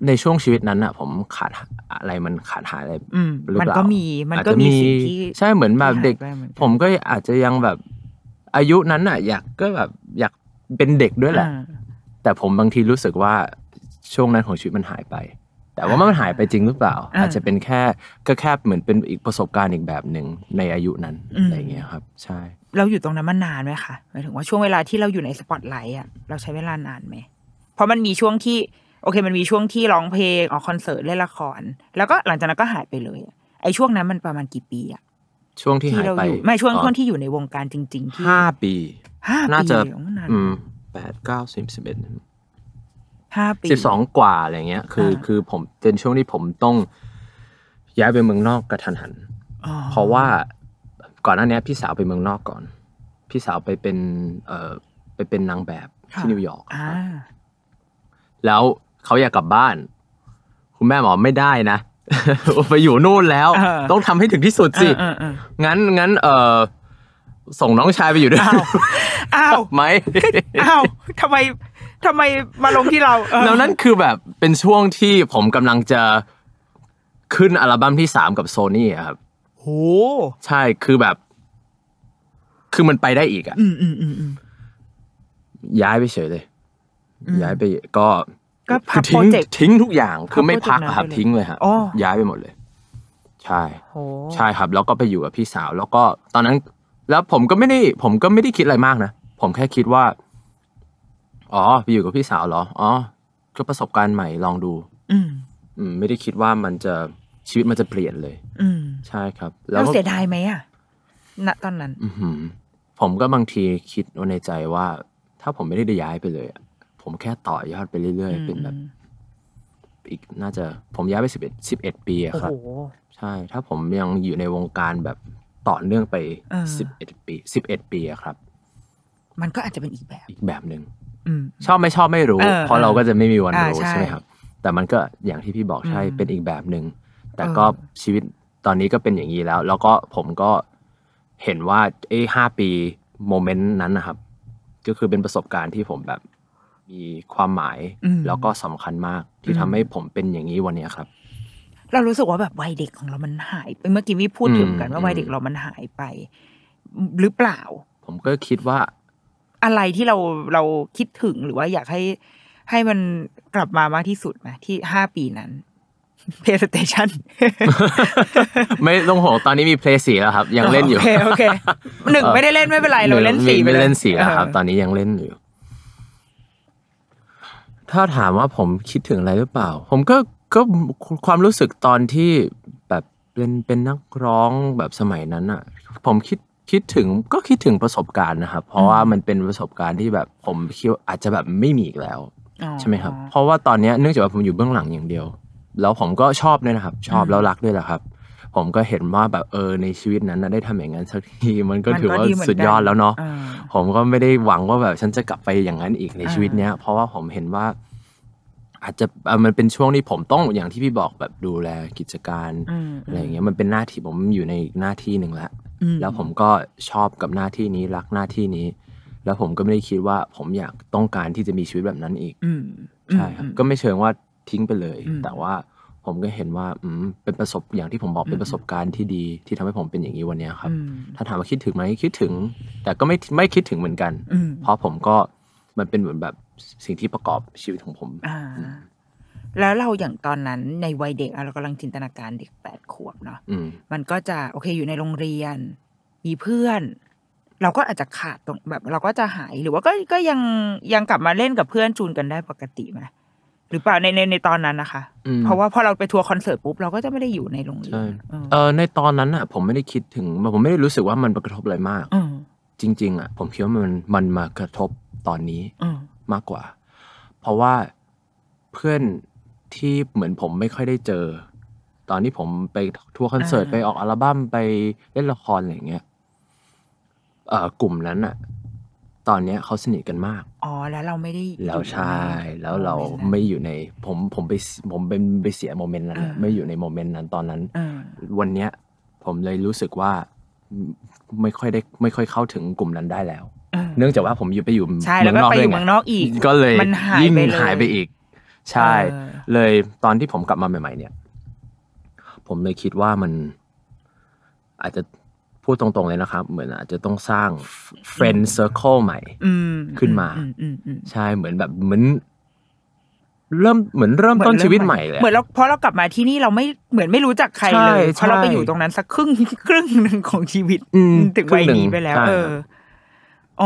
ในช่วงชีวิตนั้นอะผมขาดอะไรมันขาดหายอะไรหรือเปล่ามันก็มีมันก็มีสิ่งที่ใช่เหมือนแบบเด็ก ผมก็อาจจะยังแบบอายุนั้นอะอยากก็แบบอยากเป็นเด็กด้วยแหละแต่ผมบางทีรู้สึกว่าช่วงนั้นของชีวิตมันหายไป แต่ว่ามันหายไปจริงหรือเปล่า อาจจะเป็นแค่ก็แค่เหมือนเป็นอีกประสบการณ์อีกแบบหนึ่งในอายุนั้นอะไรเงี้ยครับ ใช่ เราอยู่ตรงนั้นมานานไหมคะหมายถึงว่าช่วงเวลาที่เราอยู่ในสปอตไลท์อะเราใช้เวลานานไหมเพราะมันมีช่วงที่โอเคมันมีช่วงที่ร้องเพลงออกคอนเสิร์ตเล่นละครแล้วก็หลังจากนั้นก็หายไปเลยไอ้ช่วงนั้นมันประมาณกี่ปีอะช่วงที่หายไปไม่ช่วงช่วงที่อยู่ในวงการจริงๆที่ห้าปีห้าปีน่าจะอืมแปดเก้าสิบสิบเอ็ดห้าปีสิบสองกว่าอะไรเงี้ยคือคือผมเป็นช่วงที่ผมต้อง ย้ายไปเมืองนอกกระทันหันเพราะว่า ก่อนหน้านี้พี่สาวไปเมืองนอกก่อน พี่สาวไปเป็น เอ่อไปเป็นนางแบบที่นิวยอร์กแล้วเขาอยากกลับบ้าน คุณแม่บอกไม่ได้นะ ไปอยู่นู่นแล้ว ต้องทำให้ถึงที่สุดสิ งั้น งั้น เออ ส่งน้องชายไปอยู่ด้วยอ้าวไหมอ้าวทำไมทำไมมาลงที่เราแล้วนั่นคือแบบเป็นช่วงที่ผมกำลังจะขึ้นอัลบั้มที่สามกับโซนี่ครับโห ใช่คือแบบ คือมันไปได้อีกอ่ะย้ายไปเฉยเลยย้ายไปก็ก็พักโปรเจกต์ทิ้งทุกอย่างคือไม่พักครับ ทิ้งเลยฮะย้ายไปหมดเลยใช่ใช่ครับ แล้วก็ไปอยู่กับพี่สาวแล้วก็ตอนนั้น แล้วผมก็ไม่ได้ ผมก็ไม่ได้คิดอะไรมากนะผมแค่คิดว่าอ๋อไปอยู่กับพี่สาวเหรออ๋อก็ประสบการณ์ใหม่ลองดูอืมไม่ได้คิดว่ามันจะชีวิตมันจะเปลี่ยนเลย อืม ใช่ครับ แล้วเสียดายไหมอ่ะณตอนนั้น อืผมก็บางทีคิดในใจว่า ถ้าผมไม่ได้ย้ายไปเลยอะผมแค่ต่อยอดไปเรื่อยๆ เป็นแบบอีกน่าจะผมย้ายไปสิบเอ็ดสิบเอ็ดปีครับใช่ ถ้าผมยังอยู่ในวงการแบบต่อเนื่องไปสิบเอ็ดปีสิบเอ็ดปีครับมันก็อาจจะเป็นอีกแบบ อีกแบบหนึ่งชอบไม่ชอบไม่รู้ เพราะเราก็จะไม่มีวันรู้ใช่ไหมครับ แต่มันก็อย่างที่พี่บอกใช่เป็นอีกแบบหนึ่งแต่ก็ชีวิตตอนนี้ก็เป็นอย่างนี้แล้ว แล้วก็ผมก็เห็นว่าไอ้ห้าปีโมเมนต์นั้นนะครับ ก็คือเป็นประสบการณ์ที่ผมแบบมีความหมายแล้วก็สำคัญมาก ที่ทำให้ผมเป็นอย่างนี้วันนี้ครับ เรารู้สึกว่าแบบวัยเด็กของเรามันหายไปเมื่อกี้พีพูดถึงกันว่าวัยเด็กเรามันหายไป หรือเปล่า ผมก็คิดว่าอะไรที่เราเราคิดถึงหรือว่าอยากให้ให้มันกลับมามากที่สุดไหมที่ห้าปีนั้นเพลย์สเตชันไม่ต้องห่วงตอนนี้มีเพลย์สีแล้วครับยังเล่นอยู่โอเคโอเค หนึ่ง ไม่ได้เล่นไม่เป็นไรเราเล่นสีไม่เล่นสีแล้วครับตอนนี้ยังเล่นอยู่ถ้าถามว่าผมคิดถึงอะไรหรือเปล่า ผมก็ก็ความรู้สึกตอนที่แบบเป็นเป็นนักร้องแบบสมัยนั้นอะ่ะ ผมคิดคิดถึงก็คิดถึงประสบการณ์นะครับเพราะว่ามันเป็นประสบการณ์ที่แบบผมคิดอาจจะแบบไม่มีอีกแล้วใช่ไหมครับเพราะว่าตอนนี้เนื่องจากว่าผมอยู่เบื้องหลังอย่างเดียวแล้วผมก็ชอบด้วยนะครับ ชอบแล้วรักด้วยแหละครับผมก็เห็นว่าแบบเออในชีวิตนั้นได้ทำอย่างนั้นสักทีมันก็ถือว่าสุดยอดแล้วเนาะผมก็ไม่ได้หวังว่าแบบฉันจะกลับไปอย่างนั้นอีกในชีวิตเนี้ยเพราะว่าผมเห็นว่า อาจจะมันเป็นช่วงที่ผมต้องอย่างที่พี่บอกแบบดูแลกิจการอะไรอย่างเงี้ยมันเป็นหน้าที่ผมอยู่ในหน้าที่หนึ่งละแล้วผมก็ชอบกับหน้าที่นี้รักหน้าที่นี้ แล้วผมก็ไม่ได้คิดว่า ผมอยากต้องการที่จะมีชีวิตแบบนั้นอีกใช่ครับก็ไม่เชิงว่าทิ้งไปเลย แต่ว่าผมก็เห็นว่า อืมเป็นประสบอย่างที่ผมบอกเป็นประสบการณ์ที่ดี ที่ทำให้ผมเป็นอย่างนี้วันนี้ครับ ถ้าถามว่าคิดถึงไหมคิดถึง แต่ก็ไม่ไม่คิดถึงเหมือนกันเพราะผมก็มันเป็นเหมือนแบบสิ่งที่ประกอบชีวิตของผมแล้วเราอย่างตอนนั้นในวัยเด็กเรากำลังจินตนาการเด็กแปดขวบเนาะมันก็จะโอเคอยู่ในโรงเรียน มีเพื่อน เราก็อาจจะขาดตรงแบบ เราก็จะหายหรือว่าก็ก็ยังยังกลับมาเล่นกับเพื่อนจูนกันได้ปกติไหมหรือเปล่าในในในตอนนั้นนะคะ เพราะว่าพอเราไปทัวร์คอนเสิร์ตปุ๊บเราก็จะไม่ได้อยู่ในโรงเรียนเออในตอนนั้นอ่ะ ผมไม่ได้คิดถึงผมไม่ได้รู้สึกว่ามันกระทบอะไรมากจริง ๆอ่ะผมคิดว่ามันมันมากระทบตอนนี้มากกว่า เพราะว่าเพื่อนที่เหมือนผมไม่ค่อยได้เจอตอนที่ผมไปทัวร์คอนเสิร์ตไปออกอัลบั้มไปเล่นละครอะไรอย่างเงี้ยเออกลุ่มนั้นอ่ะ ตอนเนี้ยเขาสนิทกันมากอ๋อแล้วเราไม่ได้แล้วใช่แล้วเราไม่อยู่ในผมผมไปผมเป็นไปเสียโมเมนต์นั้นไม่อยู่ในโมเมนต์นั้นตอนนั้นวันเนี้ย ผมเลยรู้สึกว่าไม่ค่อยได้ไม่ค่อยเข้าถึงกลุ่มนั้นได้แล้ว เนื่องจากว่าผมอยู่ไปอยู่เมืองนอกไปด้อวยู่ไงเมืองนอกอีกก็เลยยิ่งหายไปอีก ใช่ เลยตอนที่ผมกลับมาใหม่ ๆ เนี่ยผมเลยคิดว่ามัน อาจจะพูดตรงๆเลยนะครับเหมือนอาจจะต้องสร้าง friend circle ใหม่ขึ้นมาใช่เหมือนแบบ เหมือน เริ่มเหมือนเริ่มต้นชีวิตใหม่เลยเหมือนเราเพราะเรากลับมาที่นี่เราไม่เหมือนไม่รู้จักใครเลยเพราะเราไปอยู่ตรงนั้นสักครึ่งครึ่งหนึ่งของชีวิตถึงวัยนี้ไปแล้ว เออ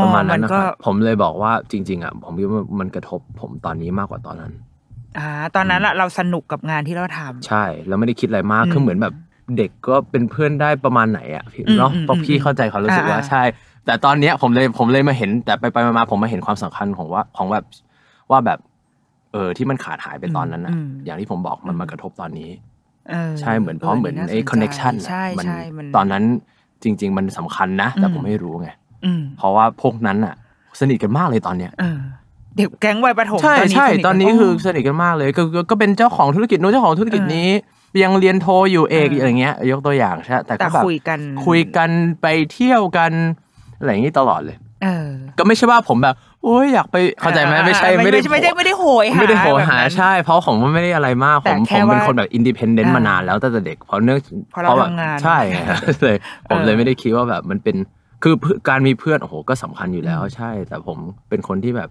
ประมาณนั้นนะครับผมเลยบอกว่าจริง ๆอ่ะผมคิดว่ามันกระทบผมตอนนี้มากกว่าตอนนั้น อ่า ตอนนั้นเราสนุกกับงานที่เราทำ ใช่เราไม่ได้คิดอะไรมากคือเหมือนแบบเด็กก็เป็นเพื่อนได้ประมาณไหน อ่ะพี่เนาะพอพี่เข้าใจเขารู้สึกว่าใช่ แต่ตอนเนี้ยผมเลยผมเลยมาเห็น แต่ไปไปมาผมมาเห็นความสำคัญของว่าของแบบว่าแบบ เออที่มันขาดหายไปตอนนั้นอ่ะ อย่างที่ผมบอกมันมากระทบตอนนี้ใช่เหมือนพร้อมเหมือนไอ้คอนเน็กชันมันตอนนั้นจริง ๆ มันสำคัญนะ แต่ผมไม่รู้ไงเพราะว่าพวกนั้นอ่ะสนิทกันมากเลยตอนเนี้ยเด็กแก๊งวัยประถมใช่ใช่ตอนนี้คือสนิทกันมากเลยก็ก็เป็นเจ้าของธุรกิจโน้นเจ้าของธุรกิจนี้ยังเรียนโทอยู่เอกอย่างเงี้ย ยกตัวอย่างใช่ แต่ก็แบบคุยกันคุยกันไปเที่ยวกันอะไรอย่างนี้ตลอดเลยก็ไม่ใช่ว่าผมแบบโอ้ยอยากไปเข้าใจไหมไม่ใช่ไม่ได้ไม่ได้ไม่ได้โหยหาไม่ได้โหยหา ใช่เพราะผมไม่ได้อะไรมาก ผมผมเป็นคนแบบอินดิเพนเดนต์มานานแล้วตั้งแต่เด็กเพราะเนื่องเพราะว่าใช่เลยผมเลยไม่ได้คิดว่าแบบมันเป็นคือการมีเพื่อนโอ้โหก็สำคัญอยู่แล้วใช่แต่ผมเป็นคนที่แบบ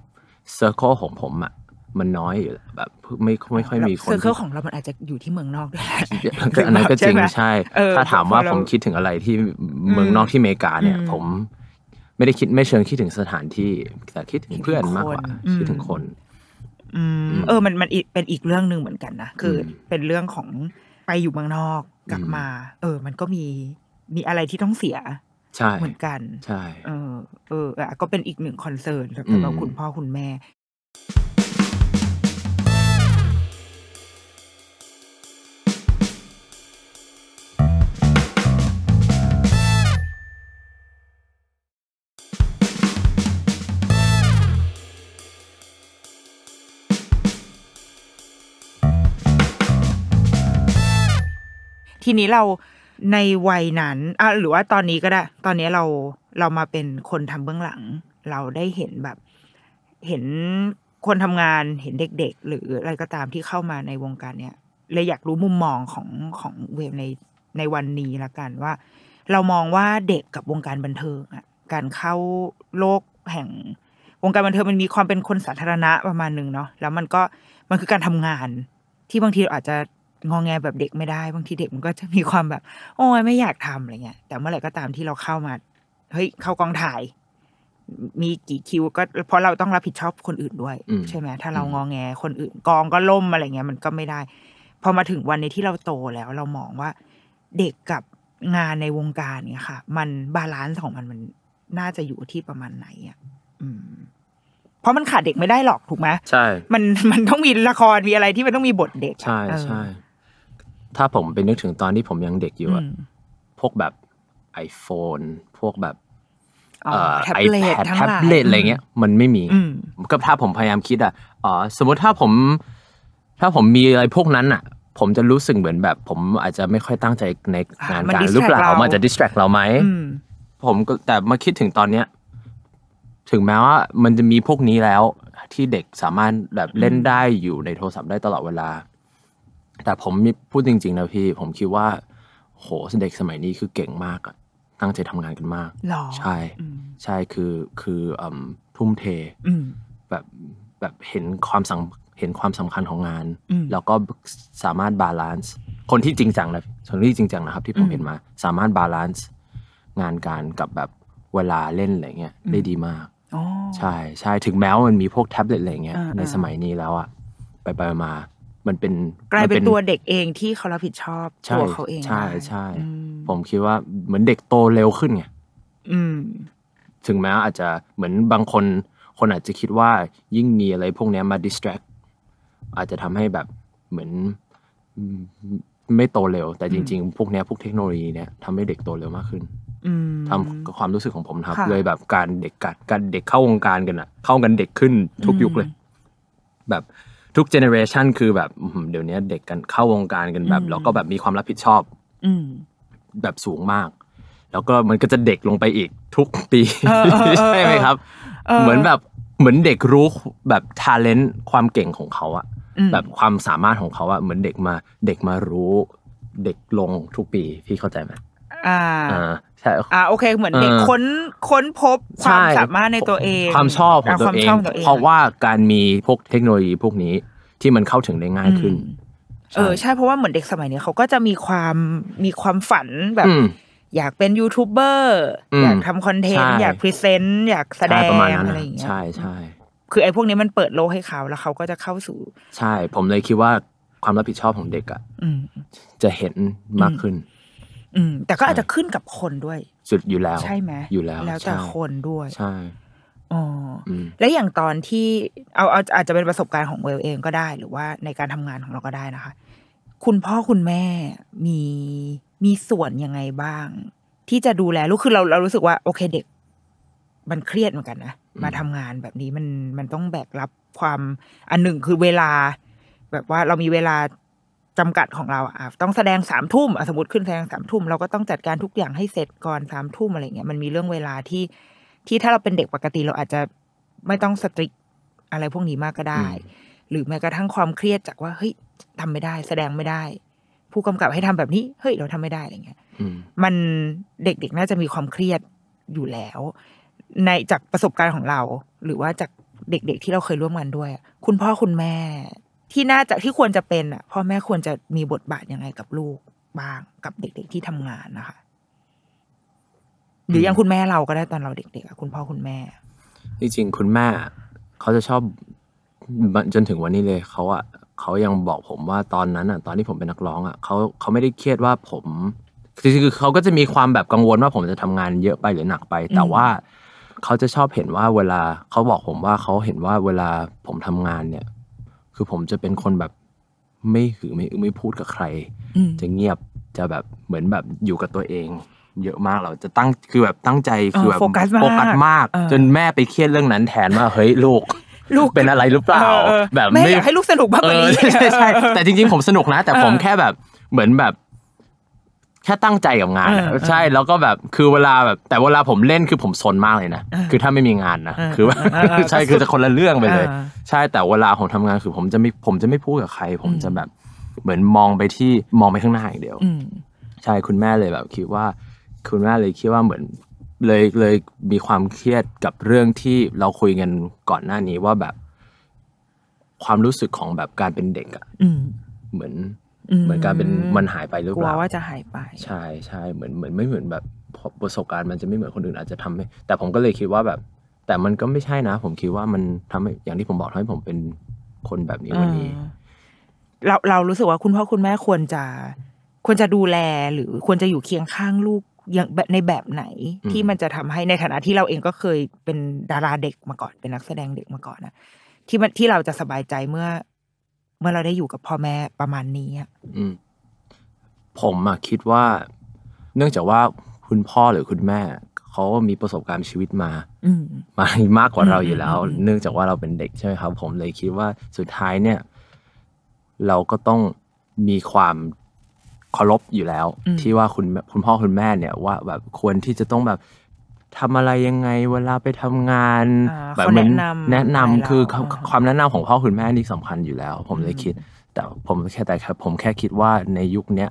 เซอร์เคิลของผมอ่ะมันน้อยอยู่แบบไม่ไม่ค่อย มีคนเซอร์เคิลของเรามันอาจจะอยู่ที่เมืองนอกด้วยอันนั้นก็จริงใช่ ถ้าถามว่าผมคิดถึงอะไรที่เมืองนอกที่อเมริกาเนี่ย ผม ไม่ได้คิดไม่เชิงคิดถึงสถานที่แต่คิดถึงเพื่อนมากกว่า คิดถึงคนเออ มันมันเป็นอีกเรื่องหนึ่งเหมือนกันนะคือเป็นเรื่องของไปอยู่เมืองนอกกลับมา เออ มันก็มีมีอะไรที่ต้องเสียใช่เหมือนกัน ใช่ เออ เออก็เป็นอีกหนึ่งคอนเซิร์นสำหรับคุณพ่อคุณแม่ทีนี้เราในวัยนั้นอ่ะหรือว่าตอนนี้ก็ได้ ตอนนี้เราเรามาเป็นคนทำเบื้องหลัง เราได้เห็นแบบเห็นคนทำงานเห็นเด็กๆ หรืออะไรก็ตามที่เข้ามาในวงการเนี้ยเลยอยากรู้มุมมองของของเวมในในวันนี้ละกันว่า เรามองว่าเด็กกับวงการบันเทิงอะการเข้าโลกแห่งวงการบันเทิงมันมีความเป็นคนสาธารณะประมาณหนึ่งเนาะแล้วมันก็มันคือการทำงานที่บางทีเราอาจจะงองแงแบบเด็กไม่ได้บางทีเด็กมันก็จะมีความแบบ โอ้ยไม่อยากทำอะไรเงี้ยแต่เมื่อไหร่ก็ตามที่เราเข้ามาเฮ้ยเข้ากองถ่าย มีกี่คิวก็ เพราะเราต้องรับผิดชอบคนอื่น ด้วยใช่ไหมถ้าเรางองแงคนอื่นกองก็ล่มอะไรเงี้ยมันก็ไม่ได้พอมาถึงวันในที่เราโตแล้วเรามองว่าเด็กกับงานในวงการเนี่ยค่ะ มันบาลานซ์ของมันมันน่าจะอยู่ที่ประมาณไหนอ่ะเพราะมันขาดเด็กไม่ได้หรอกถูกไหมใช่มันมันต้องมีละครมีอะไรที่มันต้องมีบทเด็กใช่ใช่ถ้าผมไปนึกถึงตอนที่ผมยังเด็กอยู่พวกแบบ iPhone พวกแบบไอแพดแท็บเล็ตอะไรเงี้ยมันไม่มีก็ถ้าผมพยายามคิดอ่ะอ๋อ สมมติถ้าผม ถ้าผมมีอะไรพวกนั้นอ่ะผมจะรู้สึกเหมือนแบบผมอาจจะไม่ค่อยตั้งใจในงานการหรือเปล่ามันจะดิสแทรกเราไหมผมก็แต่มาคิดถึงตอนเนี้ยถึงแม้ว่ามันจะมีพวกนี้แล้ว ที่เด็กสามารถแบบเล่นได้อยู่ในโทรศัพท์ได้ตลอดเวลาแต่ผมพูดจริง ๆ นะพี่ผมคิดว่า โห เด็กสมัยนี้คือเก่งมากอะตั้งใจทำงานกันมากใช่ใช่คือคือทุ่มเทแบบแบบเห็นความสังเห็นความสำคัญของงาน แล้วก็สามารถบาลานซ์คนที่จริงจังนะคนที่จริงจังนะครับที่ผมเห็นมา สามารถบาลานซ์งานการกับแบบเวลาเล่นอะไรเงี้ยได้ดีมากใช่ใช่ถึงแม้ว่ามันมีพวกแท็บเล็ตอะไรเงี้ยในสมัยนี้แล้วอะไปไปมามันเป็นกลายเป็นตัวเด็กเองที่เขารับผิดชอบตัวเขาเอง ใช่ใช่ผมคิดว่าเหมือนเด็กโตเร็วขึ้นไงถึงแม้อาจจะเหมือนบางคน คนอาจจะคิดว่ายิ่งมีอะไรพวกนี้มาดิสแทรกอาจจะทำให้แบบเหมือนไม่โตเร็ว แต่จริง ๆ พวกนี้พวกเทคโนโลยีเนี่ยทำให้เด็กโตเร็วมากขึ้นทำความรู้สึกของผมครับเลยแบบการเด็กกัดการเด็กเข้าวงการกันอะเข้ากันเด็กขึ้นทุกยุคเลย แบบทุกเจเนอเรชันคือแบบเดี๋ยวนี้เด็กกันเข้าวงการกันแบบแล้วก็แบบมีความรับผิดชอบแบบสูงมาก แล้วก็มันก็จะเด็กลงไปอีกทุกปีใช่ไหมครับเหมือนแบบเหมือนเด็กรู้แบบทาเลนต์ความเก่งของเขาอะแบบความสามารถของเขาอะเหมือนเด็กมาเด็กมารู้ เด็กลงทุกปีพี่เข้าใจไหมอ่าใช่อ่าโอเคเหมือนเด็กค้นค้นพบความสามารถในตัวเอง ความชอบของตัวเอง เพราะว่าการมีพวกเทคโนโลยีพวกนี้ที่มันเข้าถึงได้ง่ายขึ้นเออใช่เพราะว่าเหมือนเด็กสมัยนี้เขาก็จะมีความมีความฝันแบบ อยากเป็นยูทูบเบอร์ อยากทำคอนเทนต์อยากพรีเซนต์อยากแสดงอะไรอย่างเงี้ยใช่ใช่คือไอ้พวกนี้มันเปิดโลกให้เขาแล้วเขาก็จะเข้าสู่ใช่ ผมเลยคิดว่าความรับผิดชอบของเด็กอ่ะจะเห็นมากขึ้นอืม แต่ก็อาจจะขึ้นกับคนด้วย สุดอยู่แล้ว ใช่ไหมอยู่แล้วแล้วแต่คนด้วยใช่อ๋อแล้วอย่างตอนที่ เอาเอาอาจจะเป็นประสบการณ์ของเวลเองก็ได้ หรือว่าในการทำงานของเราก็ได้นะคะ คุณพ่อคุณแม่มีมีส่วนยังไงบ้าง ที่จะดูแลลูกคือเราเรารู้สึกว่า โอเค เด็ก มันเครียดเหมือนกันนะมาทำงานแบบนี้มันมันต้องแบกรับความอันหนึ่งคือเวลา แบบว่าเรามีเวลาจำกัดของเราอ่ะต้องแสดงสามทุ่มสมมติ ขึ้นแสดงสามทุ่มเราก็ต้องจัดการทุกอย่างให้เสร็จก่อนสามทุ่มอะไรเงี้ยมันมีเรื่องเวลาที่ที่ถ้าเราเป็นเด็กปกติเราอาจจะไม่ต้องสตริกอะไรพวกนี้มากก็ได้ หรือแม้กระทั่งความเครียดจากว่าเฮ้ยทำไม่ได้ แสดงไม่ได้ ผู้กำกับให้ทำแบบนี้ เฮ้ยเราทำไม่ได้อะไรเงี้ยมันเด็กๆน่าจะมีความเครียดอยู่แล้ว ในจากประสบการณ์ของเรา หรือว่าจากเด็กๆที่เราเคยร่วมงานด้วยคุณพ่อคุณแม่ที่น่าจะที่ควรจะเป็นอ่ะพ่อแม่ควรจะมีบทบาทยังไงกับลูกบ้างกับเด็ก ๆที่ทำงานนะคะหรืออย่างคุณแม่เราก็ได้ตอนเราเด็กๆคุณพ่อคุณแม่จริงๆคุณแม่เขาจะชอบจนถึงวันนี้เลยเขาอ่ะเขายังบอกผมว่าตอนนั้นอ่ะตอนที่ผมเป็นนักร้องอ่ะเขาเขาไม่ได้เครียดว่าผมจริงๆเขาก็จะมีความแบบกังวลว่าผมจะทำงานเยอะไปหรือหนักไป แต่ว่าเขาจะชอบเห็นว่าเวลาเขาบอกผมว่าเขาเห็นว่าเวลาผมทำงานเนี่ยคือผมจะเป็นคนแบบ ไม่หือไม่ไม่พูดกับใครจะเงียบจะแบบเหมือนแบบอยู่กับตัวเอง เยอะมากเราจะตั้งคือแบบตั้งใจคือแบบโฟกัสมาก จนแม่ไปเครียดเรื่องนั้นแทนว่า เฮ้ยลูกลูกเป็นอะไรหรือเปล่า แบบไม่อยากให้ลูกสนุกมากกว่านี้ใช่ใช่แต่จริงๆผมสนุกนะ แต่ผมแค่แบบเหมือนแบบแค่ตั้งใจกับงาน ใช่แล้วก็แบบ คือเวลาแบบแต่เวลาผมเล่นคือผมสนมากเลยนะคือถ้าไม่มีงานนะคือว่าใช่คือจะคนละเรื่องไปเลย ใช่แต่เวลาผมทำงานคือผมจะไม่ผมจะไม่พูดกับใคร ผมจะแบบเหมือนมองไปที่มองไปข้างหน้าอย่างเดียวใช่คุณแม่เลยแบบ คิดว่า คุณแม่เลยคิดว่าเหมือน เลยเลยมีความเครียดกับเรื่องที่เราคุยกันก่อนหน้านี้ว่าแบบ ความรู้สึกของแบบการเป็นเด็กอะ่ะเหมือนเหมือนการเป็นมันหายไปหรือเปล่ากลัว่าจะหายไปใช่ใช่เหมือนเหมือนไม่เหมือนแบบประสบการณ์มันจะไม่เหมือนคนอื่นอาจจะทำให้แต่ผมก็เลยคิดว่าแบบ แต่มันก็ไม่ใช่นะ ผมคิดว่ามันทำให้อย่างที่ผมบอกทำให้ผมเป็นคนแบบนี้วันนี้ เราเรารู้สึกว่าคุณพ่อคุณแม่ควรจะควรจะดูแลหรือควรจะอยู่เคียงข้างลูกอย่างในแบบไหนที่มันจะทำให้ในฐานะที่เราเองก็เคยเป็นดาราเด็กมาก่อนเป็นนักแสดงเด็กมาก่อนนะที่มันที่เราจะสบายใจเมื่อเมื่อเราได้อยู่กับพ่อแม่ประมาณนี้อ่ะผมอะคิดว่า เนื่องจากว่าคุณพ่อหรือคุณแม่ เขามีประสบการณ์ชีวิตมาอมามากกว่าเราอยู่แล้ว เนื่องจากว่าเราเป็นเด็กใช่ไหมครับ ผมเลยคิดว่าสุดท้ายเนี่ย เราก็ต้องมีความเคารพอยู่แล้ว ที่ว่าคุณคุณพ่อคุณแม่ เนี่ยว่าแบบควรที่จะต้องแบบทำอะไรยังไงเวลาไปทำงานแบบเหมือนแนะนำคือความแนะนำของพ่อคุณแม่นี่สำคัญอยู่แล้ว ผมเลยคิด แต่ผมแค่แต่ครับผมแค่คิดว่าในยุคเนี้ย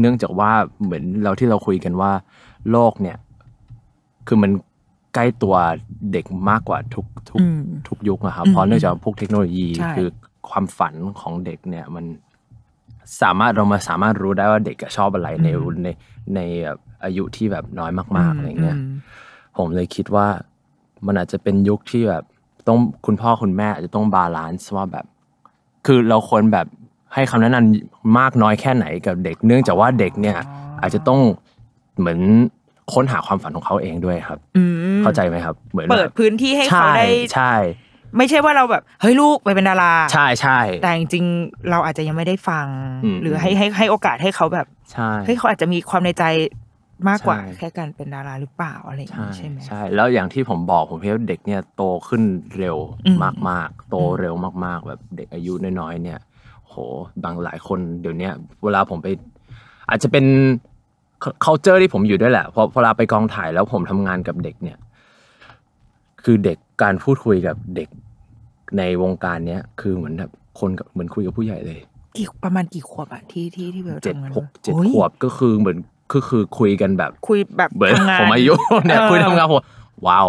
เนื่องจากว่าเหมือนเราที่เราคุยกันว่า โลกเนี่ย คือมันใกล้ตัวเด็กมากกว่าทุกทุกทุกยุคนะครับเพราะเนื่องจากพวกเทคโนโลยีคือความฝันของเด็กเนี่ย มันสามารถเรามาสามารถรู้ได้ว่าเด็กชอบอะไรในในในอายุที่แบบน้อยมาก ๆอะไรเงี้ยผมเลยคิดว่ามันอาจจะเป็นยุคที่แบบต้องคุณพ่อคุณแม่อาจจะต้องบาลานซ์ว่าแบบ คือเราควรแบบให้คำแนะนำมากน้อยแค่ไหนกับเด็กเนื่องจากว่าเด็กเนี่ย อาจจะต้องเหมือนค้นหาความฝันของเขาเองด้วยครับเข้าใจไหมครับ เหมือนเปิดพื้นที่ให้เขาได้ใช่ ไม่ใช่ว่าเราแบบเฮ้ยลูกไปเป็นดาราใช่ใช่แต่จริงเราอาจจะยังไม่ได้ฟังหรือให้ให้ให้โอกาสให้เขาแบบเฮ้ยเขาอาจจะมีความในใจมากกว่าแค่การเป็นดาราหรือเปล่าอะไรอย่างนี้ใช่ไหมใช่ แล้วอย่างที่ผมบอกผมเห็นเด็กเนี่ยโตขึ้นเร็วมากๆ โตเร็วมากๆ แบบเด็กอายุน้อยๆเนี่ย โหบางหลายคนเดี๋ยวนี้เวลาผมไป อาจจะเป็น culture ที่ผมอยู่ด้วยแหละพอเวลาไปกองถ่ายแล้วผมทำงานกับเด็กเนี่ย คือเด็กการพูดคุยกับเด็กในวงการเนี้ยคือเหมือนแบบคนกับเหมือนคุยกับผู้ใหญ่เลย กี่ประมาณกี่ขวบอะที่ที่ที่เบลเจ็ดหกเจ็ดขวบก็คือเหมือนคือคือคุยกันแบบคุยแบบเำงาอนผมอายุเนี่ยคุยทำงานผมว้าว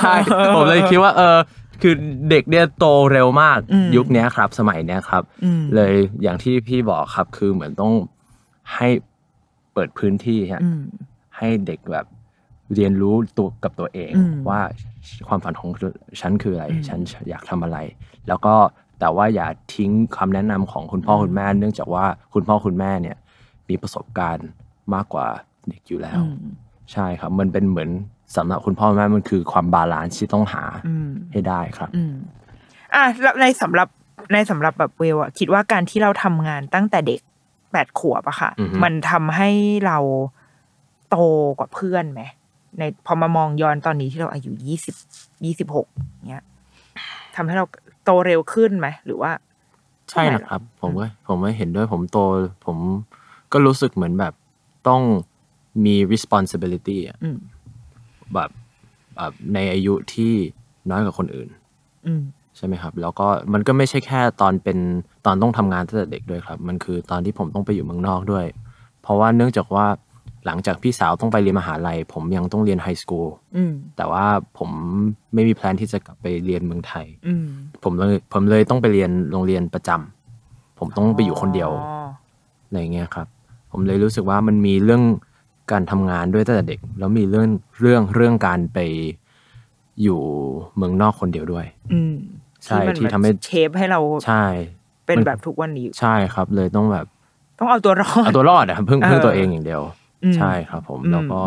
ใช่ผมเลยคิดว่า เออคือเด็กเนี่ยโตเร็วมาก ยุคนี้ครับ สมัยเนี้ยครับ เลยอย่างที่พี่บอกครับคือเหมือนต้องให้เปิดพื้นที่ฮะให้เด็กแบบเรียนรู้ตัวกับตัวเองว่าความฝันของฉันคืออะไร ฉันอยากทำอะไร แล้วก็แต่ว่าอย่าทิ้งคำแนะนำของคุณพ่อคุณแม่ เนื่องจากว่าคุณพ่อคุณแม่เนี่ย มีประสบการณ์มากกว่าเด็กอยู่แล้วใช่ครับมันเป็นเหมือนสำหรับคุณพ่อแม่มันคือความบาลานซ์ที่ต้องหาให้ได้ครับอ่าในสำหรับในสำหรับแบบเวลอะคิดว่าการที่เราทำงานตั้งแต่เด็กแปดขวบอะค่ะ มันทำให้เราโตกว่าเพื่อนไหมในพอมามองย้อนตอนนี้ที่เราอายุยี่สิบยี่สิบหกเนี้ยทำให้เราโตเร็วขึ้นไหมหรือว่า ใช่นะครับ ผมว่าผมว่าเห็นด้วย ผมโต ผมก็รู้สึกเหมือนแบบต้องมี responsibility แบบแบบในอายุที่น้อยกว่าคนอื่นใช่ไหมครับ แล้วก็มันก็ไม่ใช่แค่ตอนเป็นตอนต้องทำงานตั้งแต่เด็กด้วยครับ มันคือตอนที่ผมต้องไปอยู่เมืองนอกด้วย เพราะว่าเนื่องจากว่าหลังจากพี่สาวต้องไปเรียนมหาลัย ผมยังต้องเรียนไฮสคูลแต่ว่าผมไม่มีแพลนที่จะกลับไปเรียนเมืองไทยผมเลยผมเลยต้องไปเรียนโรงเรียนประจำผมต้องไปอยู่คนเดียวอะไรเงี้ยครับผมเลยรู้สึกว่ามันมีเรื่องการทำงานด้วยตั้งแต่เด็ก แล้วมีเรื่องเรื่องเรื่องการไปอยู่เมืองนอกคนเดียวด้วย อืใช่ที่ทำให้เชฟให้เราใช่เป็นแบบทุกวันนี้ ใช่ครับ เลยต้องแบบต้องเอาตัวรอดเอาตัวรอดอะเพิ่งเพึ่งตัวเองอย่างเดียวใช่ครับผม แล้วก็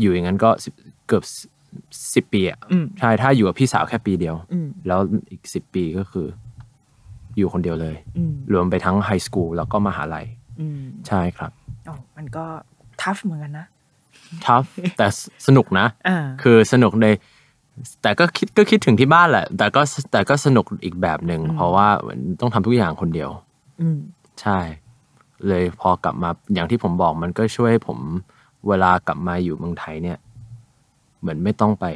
อยู่อย่างนั้นก็เกือบสิบปีอ่ะใช่ถ้าอยู่กับพี่สาวแค่ปีเดียวแล้วอีกสิบปีก็คือ อยู่คนเดียวเลยรวมไปทั้งไฮสคูลแล้วก็มหาลัยใช่ครับอ๋อมันก็ ทัฟเหมือนกันนะ ทัฟแต่สนุกนะคือสนุกใน แต่ก็คิดก็คิดถึงที่บ้านแหละ แต่ก็ แต่ก็สนุกอีกแบบหนึ่ง เพราะว่าต้องทำทุกอย่างคนเดียว อืใช่ เลยพอกลับมาอย่างที่ผมบอก มันก็ช่วยให้ผม เวลากลับมาอยู่เมืองไทยเนี่ย เหมือนไม่ต้องไป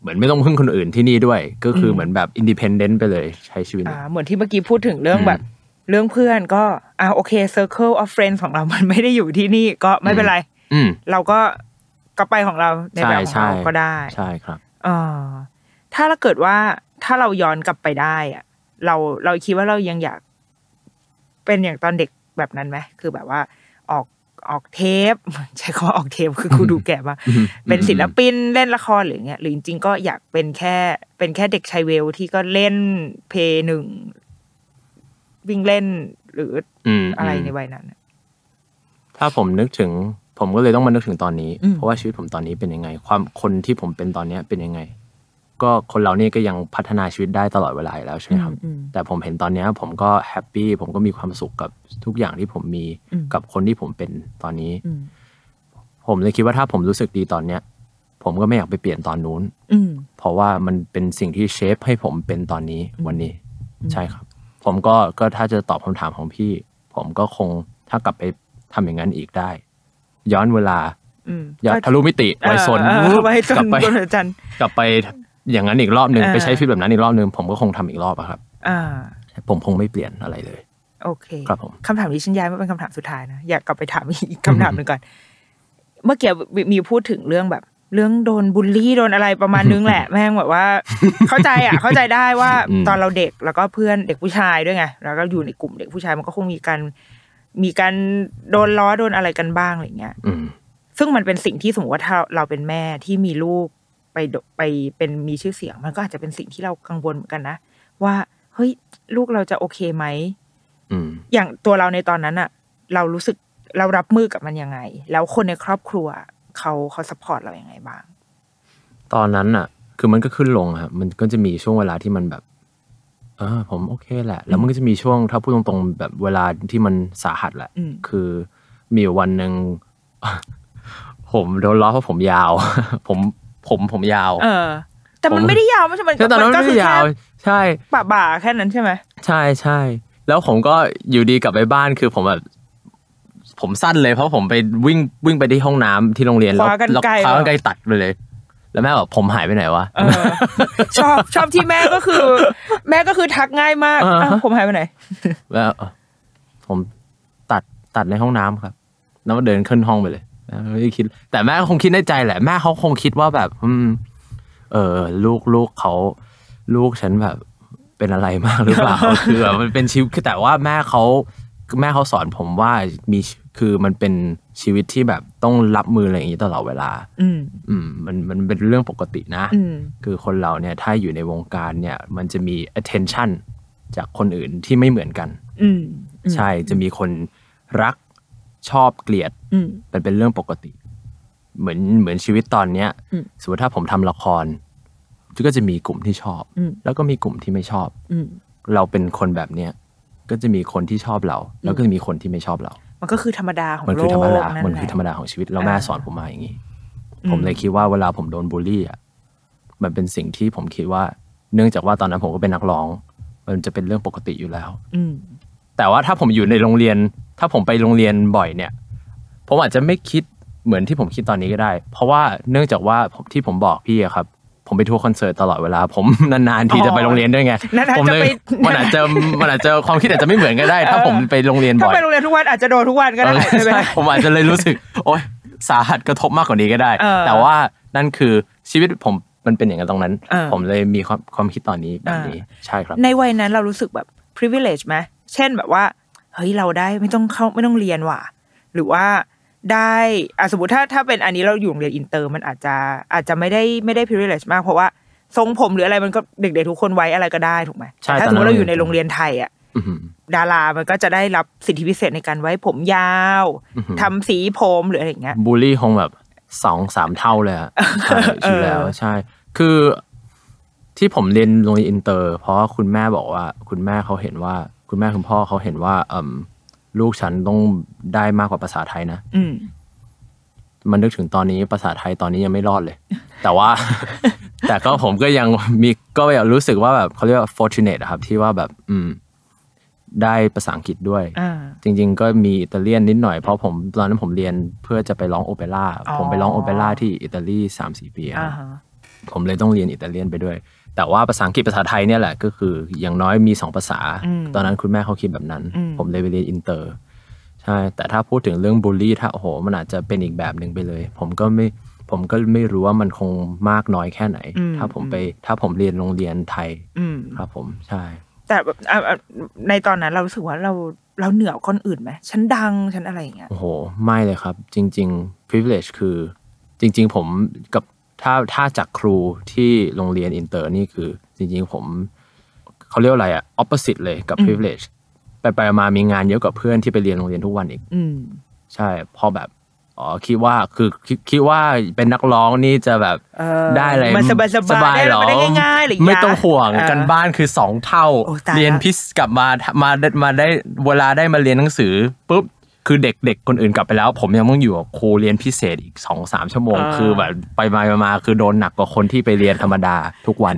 เหมือนไม่ต้องพึ่งคนอื่นที่นี่ด้วย ก็คือเหมือนแบบอินดิเพนเดนต์ไปเลย ใช้ชีวิตเหมือนที่เมื่อกี้พูดถึงเรื่องแบบเรื่องเพื่อนก็อ่าโอเค Circle of Friends ของเรามันไม่ได้อยู่ที่นี่ก็ไม่เป็นไรเราก็ก็ไปของเราในแบบของเราก็ได้ ใช่ครับออถ้าเราเกิดว่าถ้าเราย้อนกลับไปได้ อ่ะ เราเราคิดว่าเรายังอยาก เป็นอย่างตอนเด็กแบบนั้นไหมคือแบบว่าออกออกเทปใช้คำว่าออกเทปคือครูดูแก่มาเป็นศิลปินเล่นละครหรือเงี้ยหรือจริงๆก็อยากเป็นแค่เป็นแค่เด็กชายเวลที่ก็เล่นเพลงหนึ่งวิ่งเล่นหรืออะไรในวัยนั้นถ้าผมนึกถึง ผมก็เลยต้องมานึกถึงตอนนี้ เพราะว่าชีวิตผมตอนนี้เป็นยังไง ความคนที่ผมเป็นตอนเนี้ย เป็นยังไง ก็คนเรานี่ก็ยังพัฒนาชีวิตได้ตลอดเวลาแล้วใช่ไหมครับแต่ผมเห็นตอนเนี้ย ผมก็แฮปปี้ผมก็มีความสุขกับทุกอย่างที่ผมมีกับคนที่ผมเป็นตอนนี้ ผมเลยคิดว่าถ้าผมรู้สึกดีตอนเนี้ย ผมก็ไม่อยากไปเปลี่ยนตอนนู้นเพราะว่ามันเป็นสิ่งที่เชฟให้ผมเป็นตอนนี้วันนี้ใช่ครับผมก็ก็ถ้าจะตอบคำถามของพี่ ผมก็คงถ้ากลับไปทำอย่างนั้นอีกได้ ย้อนเวลาอยาทะลุมิติไวซนกลับไปกลับไปอย่างนั้นอีกรอบหนึ่งไปใช้ฟีวิแบบนั้นอีกรอบหนึ่งผมก็คงทำอีกรอบครับอผมคงไม่เปลี่ยนอะไรเลย โอเคครับผมคำถามนี้ฉันย้ายมาเป็นคำถามสุดท้ายนะอยากกลับไปถามอีกคำถามหนึ่งก่อนเมื่อกี้มีพูดถึงเรื่องแบบเรื่องโดนบูลลี่โดนอะไรประมาณนึงแหละแม่งแบบว่า เข้าใจอ่ะเข้าใจได้ว่าตอนเราเด็กแล้วก็เพื่อนเด็กผู้ชายด้วยไงแล้วก็อยู่ในกลุ่มเด็กผู้ชาย มันก็คงมีการมีการโดนล้อโดนอะไรกันบ้างอะไรเงี้ยซึ่งมันเป็นสิ่งที่สมมติว่าถ้าเราเป็นแม่ที่มีลูกไปไปเป็นมีชื่อเสียง มันก็อาจจะเป็นสิ่งที่เรากังวลเหมือนกันนะว่าเฮ้ยลูกเราจะโอเคไหมอย่างตัวเราในตอนนั้นอะเรารู้สึกเรารับมือกับมันยังไง แล้วคนในครอบครัวเขาเขาสปอร์ตเราอย่างไงบ้าง ตอนนั้นอ่ะ คือมันก็ขึ้นลงครับมันก็จะมีช่วงเวลาที่มันแบบเออผมโอเคแหละ แล้วมันก็จะมีช่วงถ้าพูดตรงๆ แบบเวลาที่มันสาหัสแหละ คือมีวันหนึ่งผมโดนล้อเพราะผมยาว ผมผมผมยาว เออ แต่มันไม่ได้ยาวไม่ใช่มันตอนนั้นก็คือยาว ใช่บ่าบ่าแค่นั้นใช่ไหม ใช่ใช่ แล้วผมก็อยู่ดีกลับไปบ้านคือผมแบบผมสั้นเลยเพราะผมไปวิ่งวิ่งไปที่ห้องน้ำที่โรงเรียนแล้วกล้คว้ากันไกลตัดไปเลย แล้วแม่บอกผมหายไปไหนวะชอบชอบที่แม่ก็คือ แม่ก็คือทักง่ายมากผมหายไปไหน แล้วผมตัดตัดในห้องน้ำครับ แล้วเดินขึ้นห้องไปเลยไม่คิด แต่แม่คงคิดในใจแหละ แม่เขาคงคิดว่าแบบอืมเออลูกลูกเขาลูกฉันแบบเป็นอะไรมากหรือเปล่า คือแบบมันเป็นชีวิตแต่ว่าแม่เขาแม่เขาสอนผมว่ามีคือมันเป็นชีวิตที่แบบต้องรับมืออะไรอย่างนี้ตลอดเวลาอืมมันมันเป็นเรื่องปกตินะ คือคนเราเนี่ยถ้าอยู่ในวงการเนี่ย มันจะมี attention จากคนอื่นที่ไม่เหมือนกัน อืใช่ จะมีคนรักชอบเกลียดมันเป็นเรื่องปกติ เหมือนเหมือนชีวิตตอนเนี้ยสมมติถ้าผมทำละคร ก็จะมีกลุ่มที่ชอบ แล้วก็มีกลุ่มที่ไม่ชอบ เราเป็นคนแบบเนี้ยก็จะมีคนที่ชอบเรา แล้วก็มีคนที่ไม่ชอบเรามันก็คือธรรมดาของโมันคือธรรมดามันคือธรรมดาของชีวิตแล้วแม่สอนผมมาอย่างนี้ ผมเลยคิดว่าเวลาผมโดนบูลลี่อ่ะ มันเป็นสิ่งที่ผมคิดว่า เนื่องจากว่าตอนนั้นผมก็เป็นนักร้อง มันจะเป็นเรื่องปกติอยู่แล้ว อืแต่ว่าถ้าผมอยู่ในโรงเรียน ถ้าผมไปโรงเรียนบ่อยเนี่ย ผมอาจจะไม่คิดเหมือนที่ผมคิดตอนนี้ก็ได้ เพราะว่าเนื่องจากว่าที่ผมบอกพี่ครับผมไปทัวร์คอนเสิร์ตตลอดเวลา ผมนานๆทีจะไปโรงเรียนด้วยไง ผมเลยมันอาจจะมันอาจจะความคิดอาจจะไม่เหมือนกันได้ ถ้าผมไปโรงเรียนบ่อยถ้าไปโรงเรียนทุกวันอาจจะโดนทุกวันก็ได้ใช่ผมอาจจะเลยรู้สึกโอ๊ยสาหัสกระทบมากกว่านี้ก็ได้ แต่ว่านั่นคือชีวิตผมมันเป็นอย่างนั้นตรงนั้นผมเลยมีความความคิดตอนนี้แบบนี้ ใช่ครับ ในวัยนั้นเรารู้สึกแบบ privilege ไหมเช่นแบบว่าเฮ้ยเราได้ไม่ต้องเข้าไม่ต้องเรียนว่ะหรือว่าได้อะสมมติถ้าถ้าเป็นอันนี้เราอยู่โรงเรียนอินเตอร์มันอาจจะอาจจะไม่ได้ไม่ได้พิเร i มากเพราะว่าทรงผมหรืออะไรมันก็เด็กๆทุกคนไว้อะไรก็ได้ถูกไหมใช่ถ้าสมมติเราอยู่ในโรงเรียนไทยอ่ะดารามันก็จะได้รับสิทธิพิเศษในการไว้ผมยาว ทำสีผมหรืออะไรเงี้ย บูลลี่คงแบบสองสามเท่าเลยอะชยู่แล้ว ใช่ คือที่ผมเรียนโรงเรียนอินเตอร์ เพราะคุณแม่บอกว่าคุณแม่เขาเห็นว่าคุณแม่คุณพ่อเขาเห็นว่าเอมลูกฉันต้องได้มากกว่าภาษาไทยนะอืมันนึกถึงตอนนี้ภาษาไทยตอนนี้ยังไม่รอดเลย แต่ว่า แต่ก็ผมก็ยังมีก็แบบรู้สึกว่าแบบเขาเรียกว่า fortunate ครับ ที่ว่าแบบ อืม ได้ภาษาอังกฤษด้วยจริง ๆ ก็มีอิตาเลียนนิดหน่อยเพราะผมตอนนั้นผมเรียนเพื่อจะไปร้องโอเปร่าผมไปร้องโอเปร่าที่อิตาลีสามสี่ปีผมเลยต้องเรียนอิตาเลียนไปด้วยแต่ว่าภาษาอังกฤษภาษาไทยเนี่ยแหละ ก็คืออย่างน้อยมีสองภาษาตอนนั้นคุณแม่เขาคิดแบบนั้น ผมเลยไปเรียนอินเตอร์ใช่ แต่ถ้าพูดถึงเรื่องบูลลี่ ถ้าโอ้โหมันอาจจะเป็นอีกแบบหนึ่งไปเลย ผมก็ไม่ผมก็ไม่รู้ว่ามันคงมากน้อยแค่ไหน ถ้าผมไป ถ้าผมเรียนโรงเรียนไทยครับผมใช่แต่ในตอนนั้นเราสึกว่าเราเราเหนือคนอื่นไหมฉันดังฉันอะไรอย่างเงี้ยโอ้โหไม่เลยครับจริง ๆ privilege คือจริง ๆ ผมกับถ้าถ้าจากครูที่โรงเรียนอินเตอร์นี่คือ จริงๆ ผมเขาเรียกอะไรอะออปเปอร์ซิตเลยกับ privilege ไปไปมามีงานเยอะกว่าเพื่อนที่ไปเรียนโรงเรียนทุกวันอีกใช่ พอแบบ อ๋อคิดว่าคือคิดว่าเป็นนักร้องนี่จะแบบได้อะไรมันสบายสบายหรอง่ายๆหรอไม่ต้องห่วงกันบ้านคือสองเท่า เรียนพิสกลับมามามาได้เวลาได้มาเรียนหนังสือปุ๊บคือเด็ก ๆคนอื่นกลับไปแล้วผมยังต้องอยู่กับครูเรียนพิเศษอีกสองสามชั่วโมง คือแบบไปมามาคือโดนหนักกว่าคนที่ไปเรียนธรรมดาทุกวัน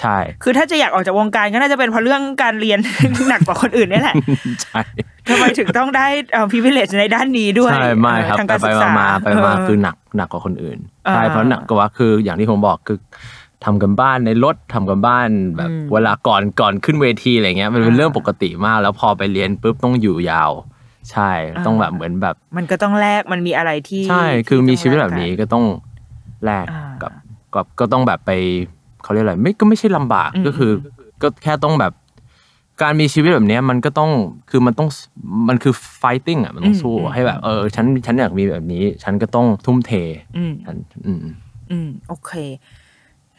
ใช่ คือถ้าจะอยากออกจากวงการก็น่าจะเป็นเพราะเรื่องการเรียนหนักกว่าคนอื่นนี่แหละ ใช่ทำไมถึงต้องได้พิเวเลชในด้านนี้ด้วยใช่ไม่ครับไปไปมาไปมา คือหนักหนักกว่าคนอื่น ใช่เพราะหนักกว่าคืออย่างที่ผมบอกคือทำกันบ้านในรถทำกันบ้านแบบเวลาก่อนก่อนขึ้นเวทีอะไรเงี้ยมันเป็นเรื่องปกติมากแล้วพอไปเรียนปุ๊บต้องอยู่ยาวใช่ ต้องแบบเหมือนแบบ มันก็ต้องแลก มันมีอะไรที่ ใช่ คือมีชีวิตแบบนี้ก็ต้องแลกกับ กับก็ต้องแบบไปเขาเรียกอะไรไม่ก็ไม่ใช่ลำบากก็คือ ก็แค่ต้องแบบ การมีชีวิตแบบนี้มันก็ต้องคือมันต้องมันคือ fighting อ่ะ มันต้องสู้ให้แบบเออฉันฉันอยากมีแบบนี้ ฉันก็ต้องทุ่มเท อืม อืม อืม โอเค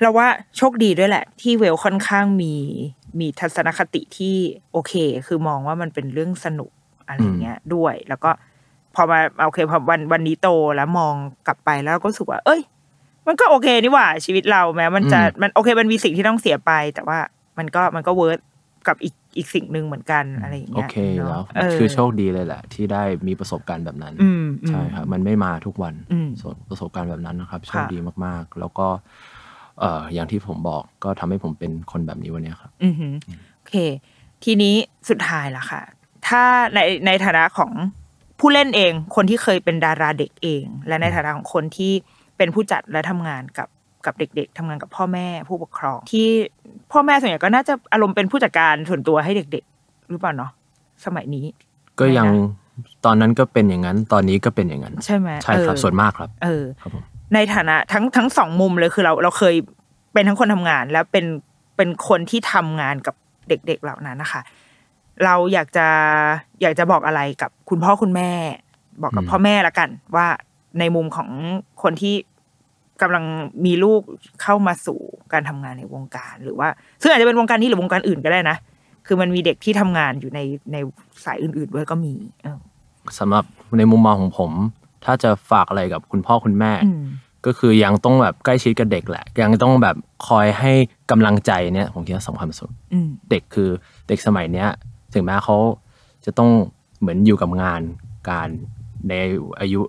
เราว่าโชคดีด้วยแหละ ที่เวลค่อนข้างมีมีทัศนคติที่ โอเคคือมองว่ามันเป็นเรื่องสนุกอะไรเงี้ยด้วยแล้วก็พอมาโอเคพอวันวันนี้โตแล้วมองกลับไปแล้วก็รู้สึกว่าเอ้ย มันก็โอเคนี่หว่าชีวิตเราแม้มันจะมันโอเค มันมีสิ่งที่ต้องเสียไป แต่ว่ามันก็มันก็เวิร์ดกับอีกอีกสิ่งหนึ่งเหมือนกันอะไรอย่างเงี้ยโอเคแล้วคือโชคดีเลยแหละ ที่ได้มีประสบการณ์แบบนั้นใช่ครับมันไม่มาทุกวันประสบการณ์แบบนั้นนะครับ โชคดีมากๆ แล้วก็เอ่ออย่างที่ผมบอกก็ทำให้ผมเป็นคนแบบนี้วันนี้ครับโอเค ทีนี้สุดท้ายละค่ะถ้าในในฐานะของผู้เล่นเองคนที่เคยเป็นดาราเด็กเอง และในฐานะของคนที่เป็นผู้จัดและทำงานกับกับเด็กๆ ทำงานกับพ่อแม่ผู้ปกครอง ที่พ่อแม่ส่วนใหญ่ก็น่าจะอารมณ์เป็นผู้จัดการส่วนตัวให้เด็ก ๆ หรือเปล่าเนาะสมัยนี้ ก็ยังตอนนั้นก็เป็นอย่างนั้น ตอนนี้ก็เป็นอย่างนั้น ใช่ไหมใช่ครับส่วนมากครับ เออในฐานะทั้งทั้งสองมุมเลยคือเราเราเคยเป็นทั้งคนทำงานแล้วเป็นเป็นคนที่ทำงานกับเด็กๆ เหล่านั้นนะคะเราอยากจะอยากจะบอกอะไรกับคุณพ่อคุณแม่ บอกกับพ่อแม่ละกัน ว่าในมุมของคนที่กำลังมีลูกเข้ามาสู่การทำงานในวงการ หรือว่าซึ่งอาจจะเป็นวงการนี้หรือวงการอื่นก็ได้นะคือมันมีเด็กที่ทำงานอยู่ในในสายอื่นๆด้วยก็มีสำหรับในมุมมองของผม ถ้าจะฝากอะไรกับคุณพ่อคุณแม่ ก็คือยังต้องแบบใกล้ชิดกับเด็กแหละ ยังต้องแบบคอยให้กำลังใจเนี่ยผมคิดว่าสำคัญสุดเด็กคือเด็กสมัยเนี้ยถึงแม้เขาจะต้องเหมือนอยู่กับงานการในอายุ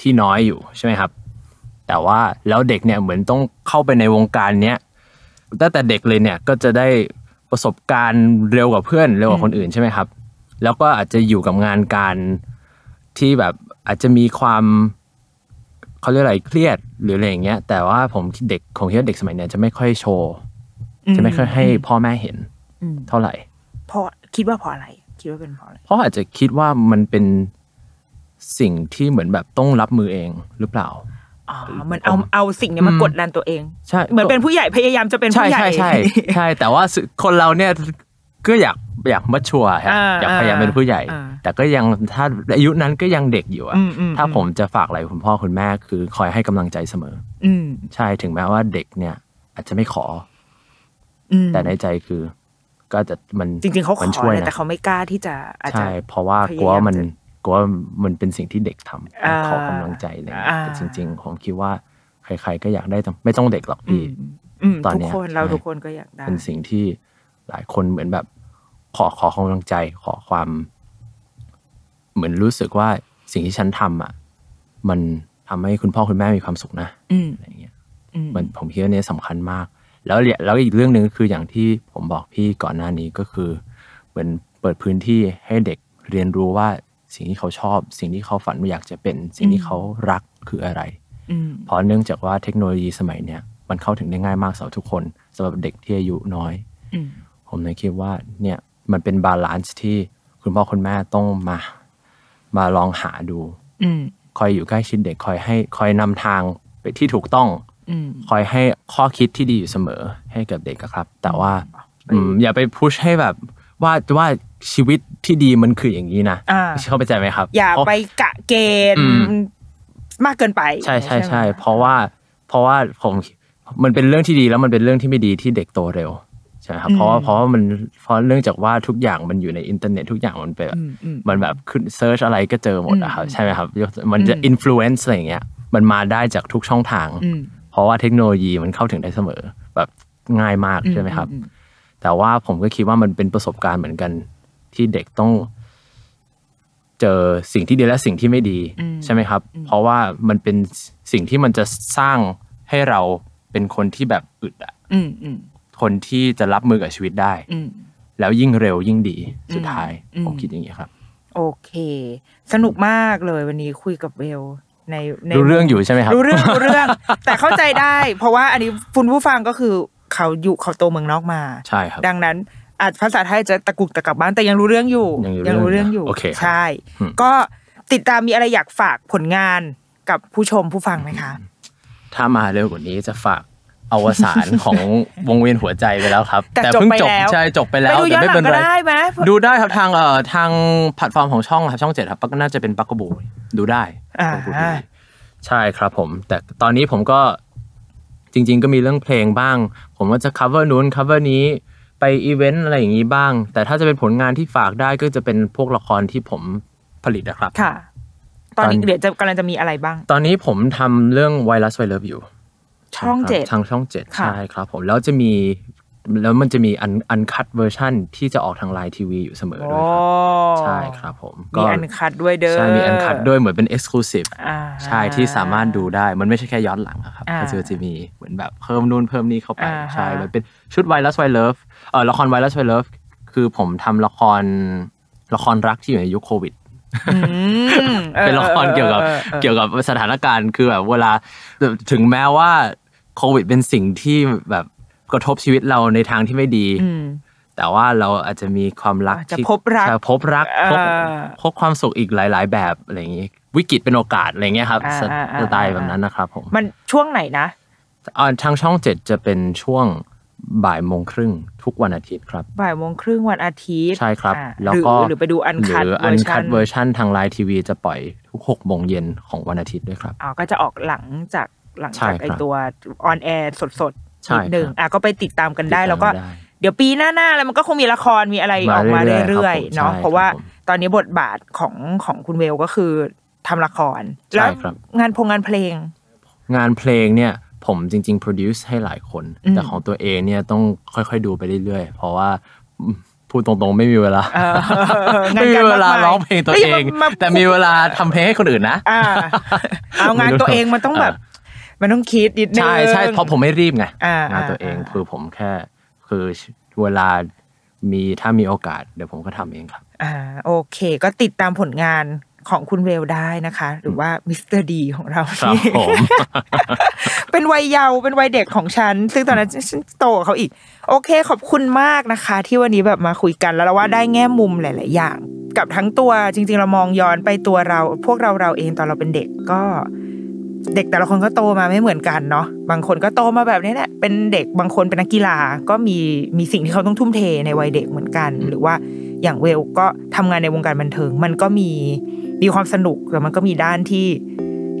ที่น้อยอยู่ใช่ไหมครับ แต่ว่าแล้วเด็กเนี่ยเหมือนต้องเข้าไปในวงการเนี้ยตั้งแต่เด็กเลยเนี่ยก็จะได้ประสบการณ์เร็วกว่าเพื่อนเร็วกว่าคนอื่นใช่ไหมครับ แล้วก็อาจจะอยู่กับงานการที่แบบอาจจะมีความเขาเรียกอะไร เครียดหรืออะไรอย่างเงี้ยแต่ว่าผมเด็กของเด็กสมัยเนี้ยจะไม่ค่อยโชว์จะไม่ค่อยให้พ่อแม่เห็นเท่าไหร่เพราะคิดว่าเพราะอะไรคิดว่าเป็นเพราะอะไรเพราะอาจจะคิดว่ามันเป็นสิ่งที่เหมือนแบบต้องรับมือเองหรือเปล่าอ๋อมันเอาเอาสิ่งนี้มากดดันตัวเอง ใช่ เหมือนเป็นผู้ใหญ่พยายามจะเป็นผู้ใหญ่ ใช่ใช่ใช่ แต่ว่าคนเราเนี่ยก็อยากอยากมัชชัวฮะอยากพยายามเป็นผู้ใหญ่ แต่ก็ยังถ้าอายุนั้นก็ยังเด็กอยู่อะถ้าผมจะฝากอะไรคุณพ่อคุณแม่คือคอยให้กำลังใจเสมอ อืใช่ถึงแม้ว่าเด็กเนี่ย อาจจะไม่ขอแต่ในใจคือก็จะมันจริงๆเขาขอแต่เขาไม่กล้าที่จะใช่ เพราะว่ากลัวมัน กลัวมันเป็นสิ่งที่เด็กทำขอกำลังใจเลยแต่จริงๆผมคิดว่าใครๆก็อยากได้ ไม่ต้องเด็กหรอกพี่ตอนนี้ทุกคนเราทุกคนก็อยากได้เป็นสิ่งที่หลายคนเหมือนแบบขอขอกำลังใจ ขอความ เหมือนรู้สึกว่าสิ่งที่ฉันทำอ่ะ มันทำให้คุณพ่อคุณแม่มีความสุขนะอะไรเงี้ยมันผมคิดว่านี่สำคัญมากแล้วแล้วอีกเรื่องหนึ่งคืออย่างที่ผมบอกพี่ก่อนหน้านี้ก็คือเหมือนเปิดพื้นที่ให้เด็กเรียนรู้ว่าสิ่งที่เขาชอบ สิ่งที่เขาฝันาอยากจะเป็น สิ่งที่เขารักคืออะไรเพราะเนื่องจากว่าเทคโนโลยีสมัยเนี้ยมันเข้าถึงได้ง่ายมากสำหรับทุกคนสำหรับเด็กที่อายุน้อยผมเลยคิดว่าเนี่ยมันเป็นบาลานซ์ที่คุณพ่อคุณแม่ต้องมามาลองหาดูคอยอยู่ใกล้ชิดเด็ก คอยให้ คอยนำทางไปที่ถูกต้องคอยให้ข้อคิดที่ดีอยู่เสมอให้กับเด็กครับ แต่ว่าอย่าไปพุชให้แบบ ว่าว่าชีวิตที่ดีมันคืออย่างนี้นะเข้าใจไหมครับ อย่าไปกะเกณฑ์ มากเกินไป ใช่ใช่ใช่เพราะว่า เพราะว่าผมมันเป็นเรื่องที่ดีแล้วมันเป็นเรื่องที่ไม่ดีที่เด็กโตเร็ว ใช่ครับเพราะว่าเพราะว่ามันเพราะเรื่องจากว่าทุกอย่างมันอยู่ในอินเทอร์เน็ต ทุกอย่างมันแบบมันแบบขึ้นเซิร์ชอะไรก็เจอหมดนะครับใช่ไหมครับมันจะอิมโฟเอนซ์อะไรอย่างเงี้ยมันมาได้จากทุกช่องทางเพราะว่าเทคโนโลยีมันเข้าถึงได้เสมอ แบบง่ายมากใช่ไหมครับ แต่ว่าผมก็คิดว่ามันเป็นประสบการณ์เหมือนกัน ที่เด็กต้อง เจอสิ่งที่ดีและสิ่งที่ไม่ดี ใช่ไหมครับ เพราะว่ามันเป็นสิ่งที่มันจะสร้างให้เราเป็นคนที่แบบอึดอ่ะคนที่จะรับมือกับชีวิตได้แล้วยิ่งเร็วยิ่งดีสุดท้ายผมคิดอย่างนี้ครับ โอเค สนุกมากเลยวันนี้คุยกับเวลในรู้เรื่องอยู่ใช่ไหมครับ รู้เรื่องรู้เรื่อง แต่เข้าใจได้ เพราะว่าอันนี้คุณผู้ฟังก็คือ เขาอยู่เขาโตเมืองนอกมา ใช่ครับ ดังนั้น อาจภาษาไทยจะตะกุกตะกักบ้าง แต่ยังรู้เรื่องอยู่ ยังรู้เรื่องอยู่ใช่ ก็ติดตามมีอะไรอยากฝากผลงานกับผู้ชมผู้ฟังไหมคะ ถ้ามาเร็วกว่านี้จะฝากอวสานของวงเวียนหัวใจไปแล้วครับ แต่เพิ่งจบใช่จบไปแล้วแต่ไม่เป็นไรดูได้ครับทางเอ่อทางแพลตฟอร์มของช่องครับช่องเจ็ดครับก็น่าจะเป็นปักกบูดูได้ใช่ครับผม แต่ตอนนี้ผมก็จริงๆ ก็มีเรื่องเพลงบ้าง ผมก็จะ cover นู้น cover นี้ ไปอีเวนต์อะไรอย่างนี้บ้าง แต่ถ้าจะเป็นผลงานที่ฝากได้ก็จะเป็นพวกละครที่ผมผลิตนะครับค่ะตอนนี้เดี๋ยวจะกำลังจะมีอะไรบ้าง ตอนนี้ผมทำเรื่องไวรัสไวเลิฟอยู่ช่องเจ็ดทางช่องเจ็ดใช่ครับผม แล้วจะมีแล้วมันจะมีอันอันคัดเวอร์ชั่นที่จะออกทางไลน์ทีวีอยู่เสมอด้วยครับใช่ครับผมก็มีอันคัดด้วยเด้อใช่มีอันคัดด้วยเหมือนเป็นเอ็กซ์คลูซีฟใช่ที่สามารถดูได้มันไม่ใช่แค่ย้อนหลังครับก็จะมีเหมือนแบบเพิ่มนู่นเพิ่มนี่เข้าไป ใช่มันเป็นชุดไวรัสไวเลิฟเออละครไวรัสไวเลิฟคือผมทำละคร ละครรักที่อยู่ในยุคโควิดเป็นละครเกี่ยวกับเกี่ยวกับสถานการณ์คือแบบเวลาถึงแม้ว่าโควิดเป็นสิ่งที่แบบกระทบชีวิตเราในทางที่ไม่ดี แต่ว่าเราอาจจะมีความรักจะพบรักจะพบรักพบความสุขอีกหลาย ๆ แบบอะไรอย่างนี้วิกฤตเป็นโอกาสอะไรเงี้ยครับสไตล์แบบนั้นนะครับผมมันช่วงไหนนะทางช่องเจ็ดจะเป็นช่วงบ่ายโมงครึ่งทุกวันอาทิตย์ครับบ่ายโมงครึ่งวันอาทิตย์ใช่ครับแล้วก็หรือไปดูอันคัดอันคัดเวอร์ชันทางไลน์ทีวีจะปล่อยทุกหกโมงเย็นของวันอาทิตย์ด้วยครับอ๋อก็จะออกหลังจากหลังจากไอตัวออนแอร์สดๆอิดหนึ่งอ่ะก็ไปติดตามกันได้ แล้วก็เดี๋ยวปีหน้าๆแล้วมันก็คงมีละครมีอะไรออกมาเรื่อยๆเนาะเพราะว่าตอนนี้บทบาทของของคุณเวลก็คือทำละคร แล้วงานพงงานเพลง งานเพลงเนี่ย ผมจริงๆ produce ให้หลายคน แต่ของตัวเองเนี่ยต้องค่อยๆ ดูไปเรื่อยๆ เพราะว่าพูดตรงๆไม่มีเวลาไม่มีเวลาร้องเพลงตัวเอง แต่มีเวลาทำเพลงให้คนอื่นนะเอางานตัวเองมันต้องแบบมันต้องคิดนิดนึงใช่ใช่เพราะผมไม่รีบไงงานตัวเองคือผมแค่คือเวลามีถ้ามีโอกาส เดี๋ยวผมก็ทำเองครับ อ่า โอเค ก็ติดตามผลงานของคุณเวลได้นะคะ หรือว่ามิสเตอร์ดีของเราครับผมเป็นวัยเยาว์เป็นวัยเด็กของฉัน ซึ่งตอนนั้นฉันโตเขาอีก โอเคขอบคุณมากนะคะ ที่วันนี้แบบมาคุยกันแล้วเราว่าได้แง่มุมหลาย ๆ อย่าง กับทั้งตัวจริง ๆ เรามองย้อนไปตัวเรา พวกเราเราเองตอนเราเป็นเด็กก็เด็กแต่ละคนก็โตมาไม่เหมือนกันเนาะ บางคนก็โตมาแบบนี้แหละ เป็นเด็ก บางคนเป็นนักกีฬา ก็มี มีสิ่งที่เขาต้องทุ่มเทในวัยเด็กเหมือนกัน หรือว่าอย่างเวลก็ทำงานในวงการบันเทิง มันก็มีมีความสนุกแต่มันก็มีด้านที่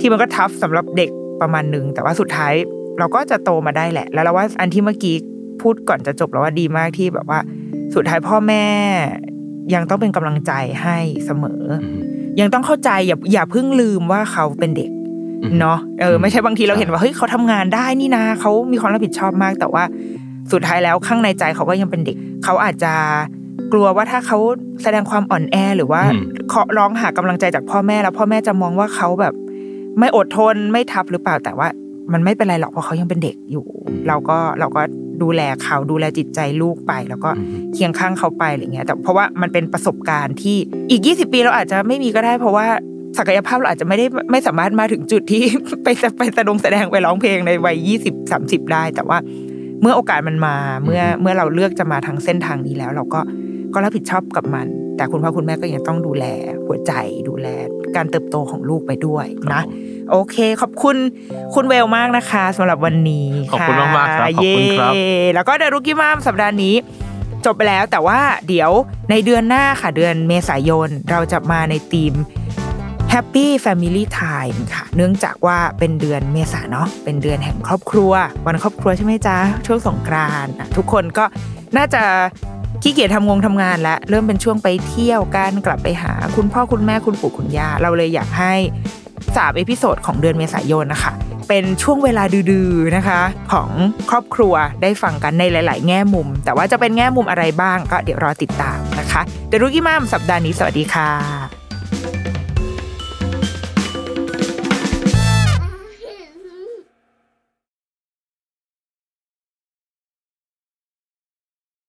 ที่มันก็ทัฟสำหรับเด็กประมาณหนึ่งแต่ว่าสุดท้ายเราก็จะโตมาได้แหละ แล้วเราว่าอันที่เมื่อกี้พูดก่อนจะจบแล้วว่าดีมากที่แบบว่าสุดท้ายพ่อแม่ยังต้องเป็นกำลังใจให้เสมอ ยังต้องเข้าใจอย่าอย่าเพิ่งลืมว่าเขาเป็นเด็กเนาะเออไม่ใช่บางทีเราเห็นว่าเฮ้ยเขาทำงานได้นี่นะเขามีความรับผิดชอบมาก แต่ว่าสุดท้ายแล้วข้างในใจเขาก็ยังเป็นเด็กเขาอาจจะ กลัวว่าถ้าเขาแสดงความอ่อนแอหรือว่าเคาะร้องหากำลังใจจากพ่อแม่ แล้วพ่อแม่จะมองว่าเขาแบบไม่อดทนไม่ทับหรือเปล่าแต่ว่า มันไม่เป็นไรหรอกเพราะเขายังเป็นเด็กอยู่ เราก็เราก็ดูแลเขาดูแลจิตใจลูกไป แล้วก็เคียงข้างเขาไปอะไรเงี้ยแต่เพราะว่ามันเป็นประสบการณ์ที่อีก20ปีเราอาจจะไม่มีก็ได้เพราะว่าศักยภาพเราอาจจะไม่ได้ไม่สามารถมาถึงจุดที่ไปไปแสดงแสดงไปร้องเพลงในวัยยี่สิบสามสิบได้ แต่ว่าเมื่อโอกาสมันมาเมื่อเมื่อเราเลือกจะมาทางเส้นทางนี้แล้ว เราก็ก็รับผิดชอบกับมัน แต่คุณพ่อคุณแม่ก็ยังต้องดูแล หัวใจดูแล การเติบโตของลูกไปด้วยนะโอเคขอบคุณคุณเวลมากนะคะ สำหรับวันนี้ขอบคุณมากมากครับขอบคุณครับแล้วก็เดรุกี้มามสัปดาห์นี้ จบไปแล้ว แต่ว่าเดี๋ยวในเดือนหน้าค่ะเดือนเมษายน เราจะมาในทีม Happy Family Time ค่ะ เนื่องจากว่าเป็นเดือนเมษาเนาะเป็นเดือนแห่งครอบครัว วันครอบครัวใช่ไหมจ๊ะ ช่วงสงกรานต์ทุกคนก็น่าจะขี้เกียจทำงงทำงานแล้ว เริ่มเป็นช่วงไปเที่ยวกันกลับไปหาคุณพ่อคุณแม่คุณปู่คุณย่าเราเลยอยากให้สามเอพิโซดของเดือนเมษายนนะคะ เป็นช่วงเวลาดื้อนะคะ ของครอบครัวได้ฟังกันในหลาย ๆ แง่มุม แต่ว่าจะเป็นแง่มุมอะไรบ้างก็เดี๋ยวรอติดตามนะคะเดรุกี้มามสัปดาห์นี้สวัสดีค่ะ